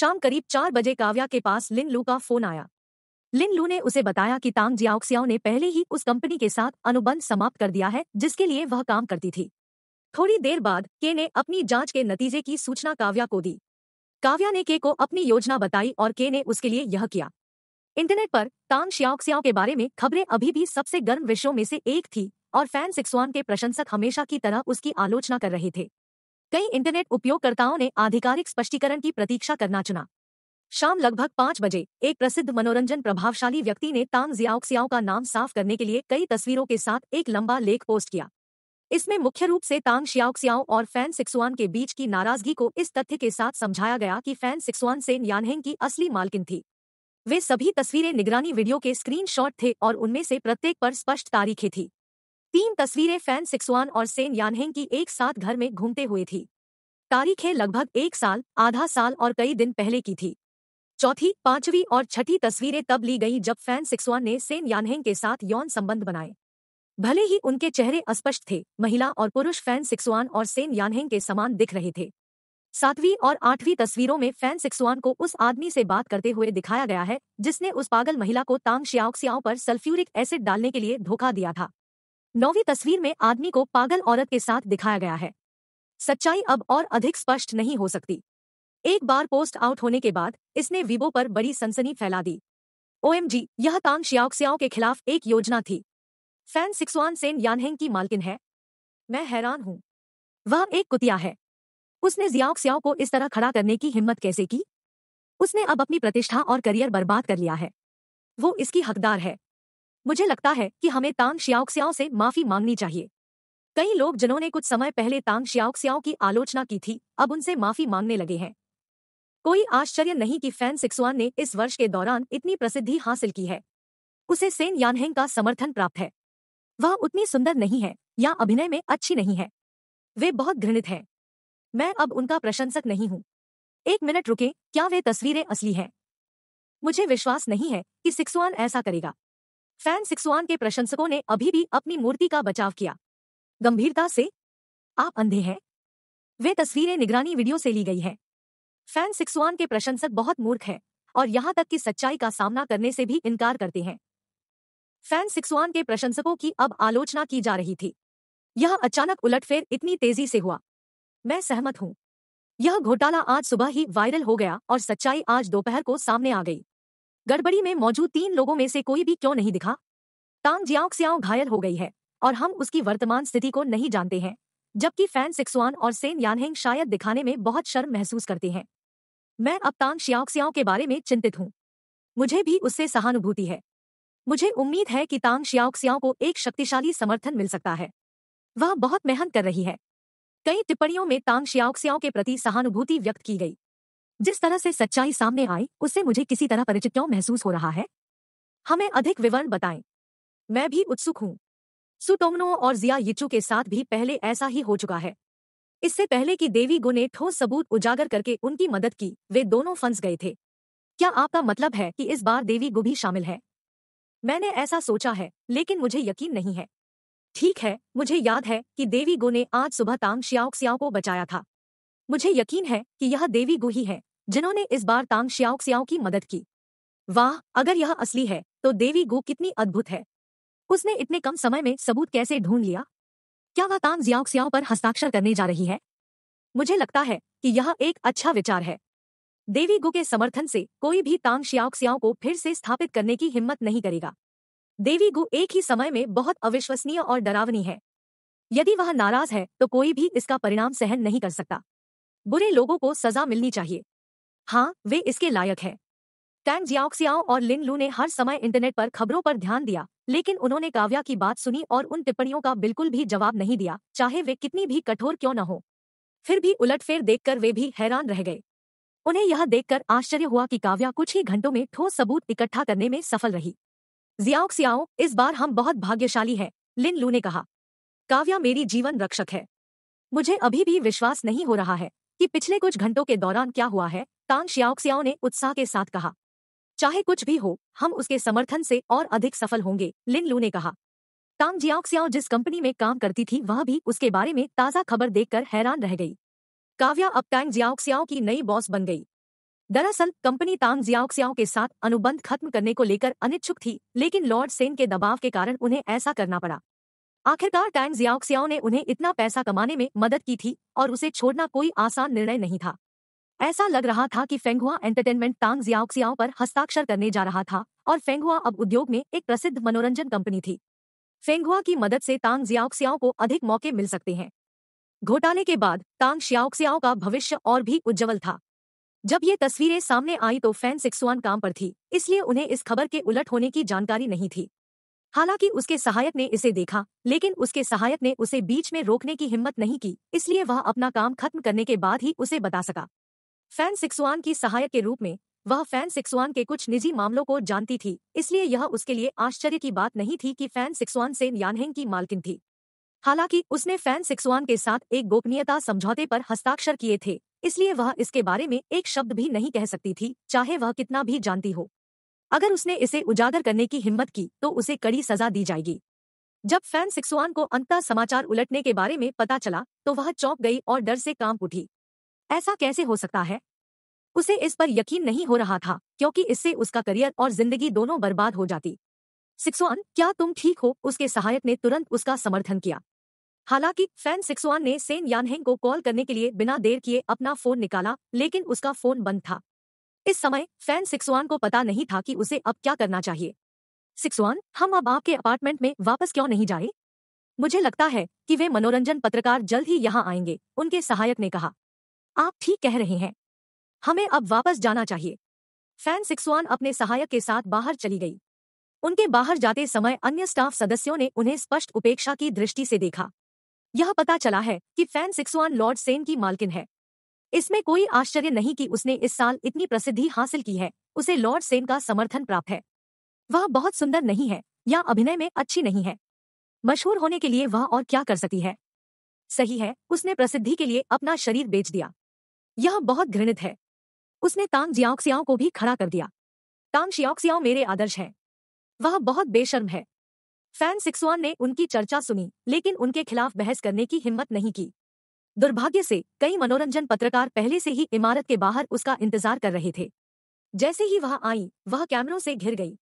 शाम करीब चार बजे काव्या के पास लिन लू का फोन आया लिन लू ने उसे बताया कि तांग जियाओक्सियाओ ने पहले ही उस कंपनी के साथ अनुबंध समाप्त कर दिया है जिसके लिए वह काम करती थी थोड़ी देर बाद के ने अपनी जांच के नतीजे की सूचना काव्या को दी काव्या ने के को अपनी योजना बताई और के ने उसके लिए यह किया इंटरनेट पर तांग श्याओक्सियाओ के बारे में खबरें अभी भी सबसे गर्म विषयों में से एक थी और फैन सिक्सवान के प्रशंसक हमेशा की तरह उसकी आलोचना कर रहे थे कई इंटरनेट उपयोगकर्ताओं ने आधिकारिक स्पष्टीकरण की प्रतीक्षा करना चुना शाम लगभग पांच बजे एक प्रसिद्ध मनोरंजन प्रभावशाली व्यक्ति ने तांग जियाओक्सियाओ का नाम साफ करने के लिए कई तस्वीरों के साथ एक लंबा लेख पोस्ट किया इसमें मुख्य रूप से तांग शियाओक्सियाओ और फैन सिक्सुआन के बीच की नाराजगी को इस तथ्य के साथ समझाया गया कि फैन सिक्सुआन सेन यानहेंग की असली मालकिन थी वे सभी तस्वीरें निगरानी वीडियो के स्क्रीनशॉट थे और उनमें से प्रत्येक पर स्पष्ट तारीखें थी तीन तस्वीरें फैन सिक्सुआन और सेन यानहेंग की एक साथ घर में घूमते हुए थी तारीखें लगभग एक साल आधा साल और कई दिन पहले की थी चौथी पांचवी और छठी तस्वीरें तब ली गई जब फैन सिक्सुआन ने सेन यानहेंग के साथ यौन संबंध बनाए भले ही उनके चेहरे अस्पष्ट थे महिला और पुरुष फैन सिक्सुआन और सेन यानहेंग के समान दिख रहे थे सातवीं और आठवीं तस्वीरों में फैन सिक्सुआन को उस आदमी से बात करते हुए दिखाया गया है जिसने उस पागल महिला को तांग श्याओक्सियाओं पर सल्फ्यूरिक एसिड डालने के लिए धोखा दिया था नौवीं तस्वीर में आदमी को पागल औरत के साथ दिखाया गया है सच्चाई अब और अधिक स्पष्ट नहीं हो सकती एक बार पोस्ट आउट होने के बाद इसने वीबो पर बड़ी सनसनी फैला दी ओएमजी यह तांग श्याओक्सियाओं के खिलाफ एक योजना थी फैन सिक्सवान सेन यानहेंग की मालकिन है मैं हैरान हूं वह एक कुतिया है उसने जियाओक सियाओ को इस तरह खड़ा करने की हिम्मत कैसे की उसने अब अपनी प्रतिष्ठा और करियर बर्बाद कर लिया है वो इसकी हकदार है मुझे लगता है कि हमें तांग शियाओक्सियाओ से माफी मांगनी चाहिए कई लोग जिन्होंने कुछ समय पहले तांग शियाओक्सियाओ की आलोचना की थी अब उनसे माफी मांगने लगे हैं कोई आश्चर्य नहीं कि फैन सिक्सवान ने इस वर्ष के दौरान इतनी प्रसिद्धि हासिल की है उसे सेन यानहेंग का समर्थन प्राप्त है वह उतनी सुंदर नहीं है या अभिनय में अच्छी नहीं है वे बहुत घृणित हैं मैं अब उनका प्रशंसक नहीं हूँ एक मिनट रुके क्या वे तस्वीरें असली हैं मुझे विश्वास नहीं है कि सिक्सुआन ऐसा करेगा फैन सिक्सुआन के प्रशंसकों ने अभी भी अपनी मूर्ति का बचाव किया गंभीरता से आप अंधे हैं वे तस्वीरें निगरानी वीडियो से ली गई हैं फैन सिक्सुआन के प्रशंसक बहुत मूर्ख हैं और यहाँ तक कि सच्चाई का सामना करने से भी इनकार करते हैं फैन सिक्सवान के प्रशंसकों की अब आलोचना की जा रही थी यह अचानक उलटफेर इतनी तेजी से हुआ मैं सहमत हूं यह घोटाला आज सुबह ही वायरल हो गया और सच्चाई आज दोपहर को सामने आ गई गड़बड़ी में मौजूद तीन लोगों में से कोई भी क्यों नहीं दिखा तांग जियाओक्सियाओ घायल हो गई है और हम उसकी वर्तमान स्थिति को नहीं जानते हैं जबकि फैन सिक्सवान और सेन यानहेंग शायद दिखाने में बहुत शर्म महसूस करते हैं मैं अब तांग शियाओक्सियाओ के बारे में चिंतित हूँ मुझे भी उससे सहानुभूति है मुझे उम्मीद है कि तांग श्याओक्सियाओ को एक शक्तिशाली समर्थन मिल सकता है वह बहुत मेहनत कर रही है कई टिप्पणियों में तांग श्याओक्सियाओ के प्रति सहानुभूति व्यक्त की गई जिस तरह से सच्चाई सामने आई उससे मुझे किसी तरह परिचित क्यों महसूस हो रहा है हमें अधिक विवरण बताएं मैं भी उत्सुक हूँ सुटोमनो और जिया यिचू के साथ भी पहले ऐसा ही हो चुका है इससे पहले कि देवी गो ने ठोस सबूत उजागर करके उनकी मदद की वे दोनों फंस गए थे क्या आपका मतलब है कि इस बार देवी गो भी शामिल है मैंने ऐसा सोचा है लेकिन मुझे यकीन नहीं है ठीक है मुझे याद है कि देवी गो ने आज सुबह तांग श्याओक सियाओ को बचाया था मुझे यकीन है कि यह देवी गो ही है जिन्होंने इस बार तांग श्याओक सियाओ की मदद की वाह अगर यह असली है तो देवी गो कितनी अद्भुत है उसने इतने कम समय में सबूत कैसे ढूंढ लिया क्या वह तांग सियाओ पर हस्ताक्षर करने जा रही है मुझे लगता है कि यह एक अच्छा विचार है देवी गु के समर्थन से कोई भी तांग श्याओक्सियाओं को फिर से स्थापित करने की हिम्मत नहीं करेगा देवी गु एक ही समय में बहुत अविश्वसनीय और डरावनी है यदि वह नाराज है तो कोई भी इसका परिणाम सहन नहीं कर सकता बुरे लोगों को सजा मिलनी चाहिए हाँ वे इसके लायक है टैंग जियाओक्सियाओ और लिन लू ने हर समय इंटरनेट पर खबरों पर ध्यान दिया लेकिन उन्होंने काव्या की बात सुनी और उन टिप्पणियों का बिल्कुल भी जवाब नहीं दिया चाहे वे कितनी भी कठोर क्यों न हो फिर भी उलटफेर देखकर वे भी हैरान रह गए उन्हें यह देखकर आश्चर्य हुआ कि काव्या कुछ ही घंटों में ठोस सबूत इकट्ठा करने में सफल रही जियाओ सियाओ इस बार हम बहुत भाग्यशाली हैं लिन लू ने कहा काव्या मेरी जीवन रक्षक है मुझे अभी भी विश्वास नहीं हो रहा है कि पिछले कुछ घंटों के दौरान क्या हुआ है तांग श्याओक्सियाओ ने उत्साह के साथ कहा चाहे कुछ भी हो हम उसके समर्थन से और अधिक सफल होंगे लिन लू ने कहा तांग जियाओक्सियाओ जिस कंपनी में काम करती थी वह भी उसके बारे में ताज़ा खबर देखकर हैरान रह गई काव्या अब टैंग जियाओक्सियाओ की नई बॉस बन गई दरअसल कंपनी तांग जियाओक्सियाओ के साथ अनुबंध खत्म करने को लेकर अनिच्छुक थी लेकिन लॉर्ड सेन के दबाव के कारण उन्हें ऐसा करना पड़ा आखिरकार टैंग जियाओक्सियाओ ने उन्हें इतना पैसा कमाने में मदद की थी और उसे छोड़ना कोई आसान निर्णय नहीं था ऐसा लग रहा था कि फेंगुआ एंटरटेनमेंट तांग जियाओक्सियाओ पर हस्ताक्षर करने जा रहा था और फेंगुआ अब उद्योग में एक प्रसिद्ध मनोरंजन कंपनी थी फेंगुआ की मदद से तांग जियाओक्सियाओ को अधिक मौके मिल सकते हैं घोटाले के बाद तांग श्याओक्सियाओ का भविष्य और भी उज्जवल था जब ये तस्वीरें सामने आई तो फैन सिक्सुआन काम पर थी इसलिए उन्हें इस खबर के उलट होने की जानकारी नहीं थी हालांकि उसके सहायक ने इसे देखा लेकिन उसके सहायक ने उसे बीच में रोकने की हिम्मत नहीं की इसलिए वह अपना काम खत्म करने के बाद ही उसे बता सका फैन सिक्सुआन की सहायक के रूप में वह फैन सिक्सुआन के कुछ निजी मामलों को जानती थी इसलिए यह उसके लिए आश्चर्य की बात नहीं थी कि फैन सिक्सुआन से यानहेंग की मालकिन थी हालांकि उसने फैन सिक्सवान के साथ एक गोपनीयता समझौते पर हस्ताक्षर किए थे इसलिए वह इसके बारे में एक शब्द भी नहीं कह सकती थी चाहे वह कितना भी जानती हो अगर उसने इसे उजागर करने की हिम्मत की तो उसे कड़ी सजा दी जाएगी जब फैन सिक्सवान को अंतर समाचार उलटने के बारे में पता चला तो वह चौंक गई और डर से कांप उठी ऐसा कैसे हो सकता है उसे इस पर यकीन नहीं हो रहा था क्योंकि इससे उसका करियर और जिंदगी दोनों बर्बाद हो जाती सिक्सवान क्या तुम ठीक हो उसके सहायक ने तुरंत उसका समर्थन किया हालांकि फैन सिक्सवान ने सेन यानहेंग को कॉल करने के लिए बिना देर किए अपना फोन निकाला लेकिन उसका फोन बंद था इस समय फैन सिक्सवान को पता नहीं था कि उसे अब क्या करना चाहिए सिक्सवान हम अब आपके अपार्टमेंट में वापस क्यों नहीं जाए मुझे लगता है कि वे मनोरंजन पत्रकार जल्द ही यहाँ आएंगे उनके सहायक ने कहा आप ठीक कह रहे हैं हमें अब वापस जाना चाहिए फैन सिक्सवान अपने सहायक के साथ बाहर चली गई उनके बाहर जाते समय अन्य स्टाफ सदस्यों ने उन्हें स्पष्ट उपेक्षा की दृष्टि से देखा यह पता चला है कि फैन सिक्सवान लॉर्ड सेन की मालकिन है इसमें कोई आश्चर्य नहीं कि उसने इस साल इतनी प्रसिद्धि हासिल की है उसे लॉर्ड सेन का समर्थन प्राप्त है वह बहुत सुंदर नहीं है या अभिनय में अच्छी नहीं है मशहूर होने के लिए वह और क्या कर सकती है सही है उसने प्रसिद्धि के लिए अपना शरीर बेच दिया यह बहुत घृणित है उसने तांग जियाओक्सियाओं को भी खड़ा कर दिया तांग शियाओक्सियाओं मेरे आदर्श हैं वह बहुत बेशर्म है फैन सिक्सवान ने उनकी चर्चा सुनी लेकिन उनके खिलाफ बहस करने की हिम्मत नहीं की दुर्भाग्य से कई मनोरंजन पत्रकार पहले से ही इमारत के बाहर उसका इंतजार कर रहे थे जैसे ही वह आई वह कैमरों से घिर गई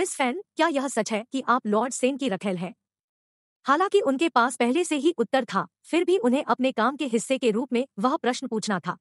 मिस फैन क्या यह सच है कि आप लॉर्ड सेन की रखेल हैं हालांकि उनके पास पहले से ही उत्तर था फिर भी उन्हें अपने काम के हिस्से के रूप में वह प्रश्न पूछना था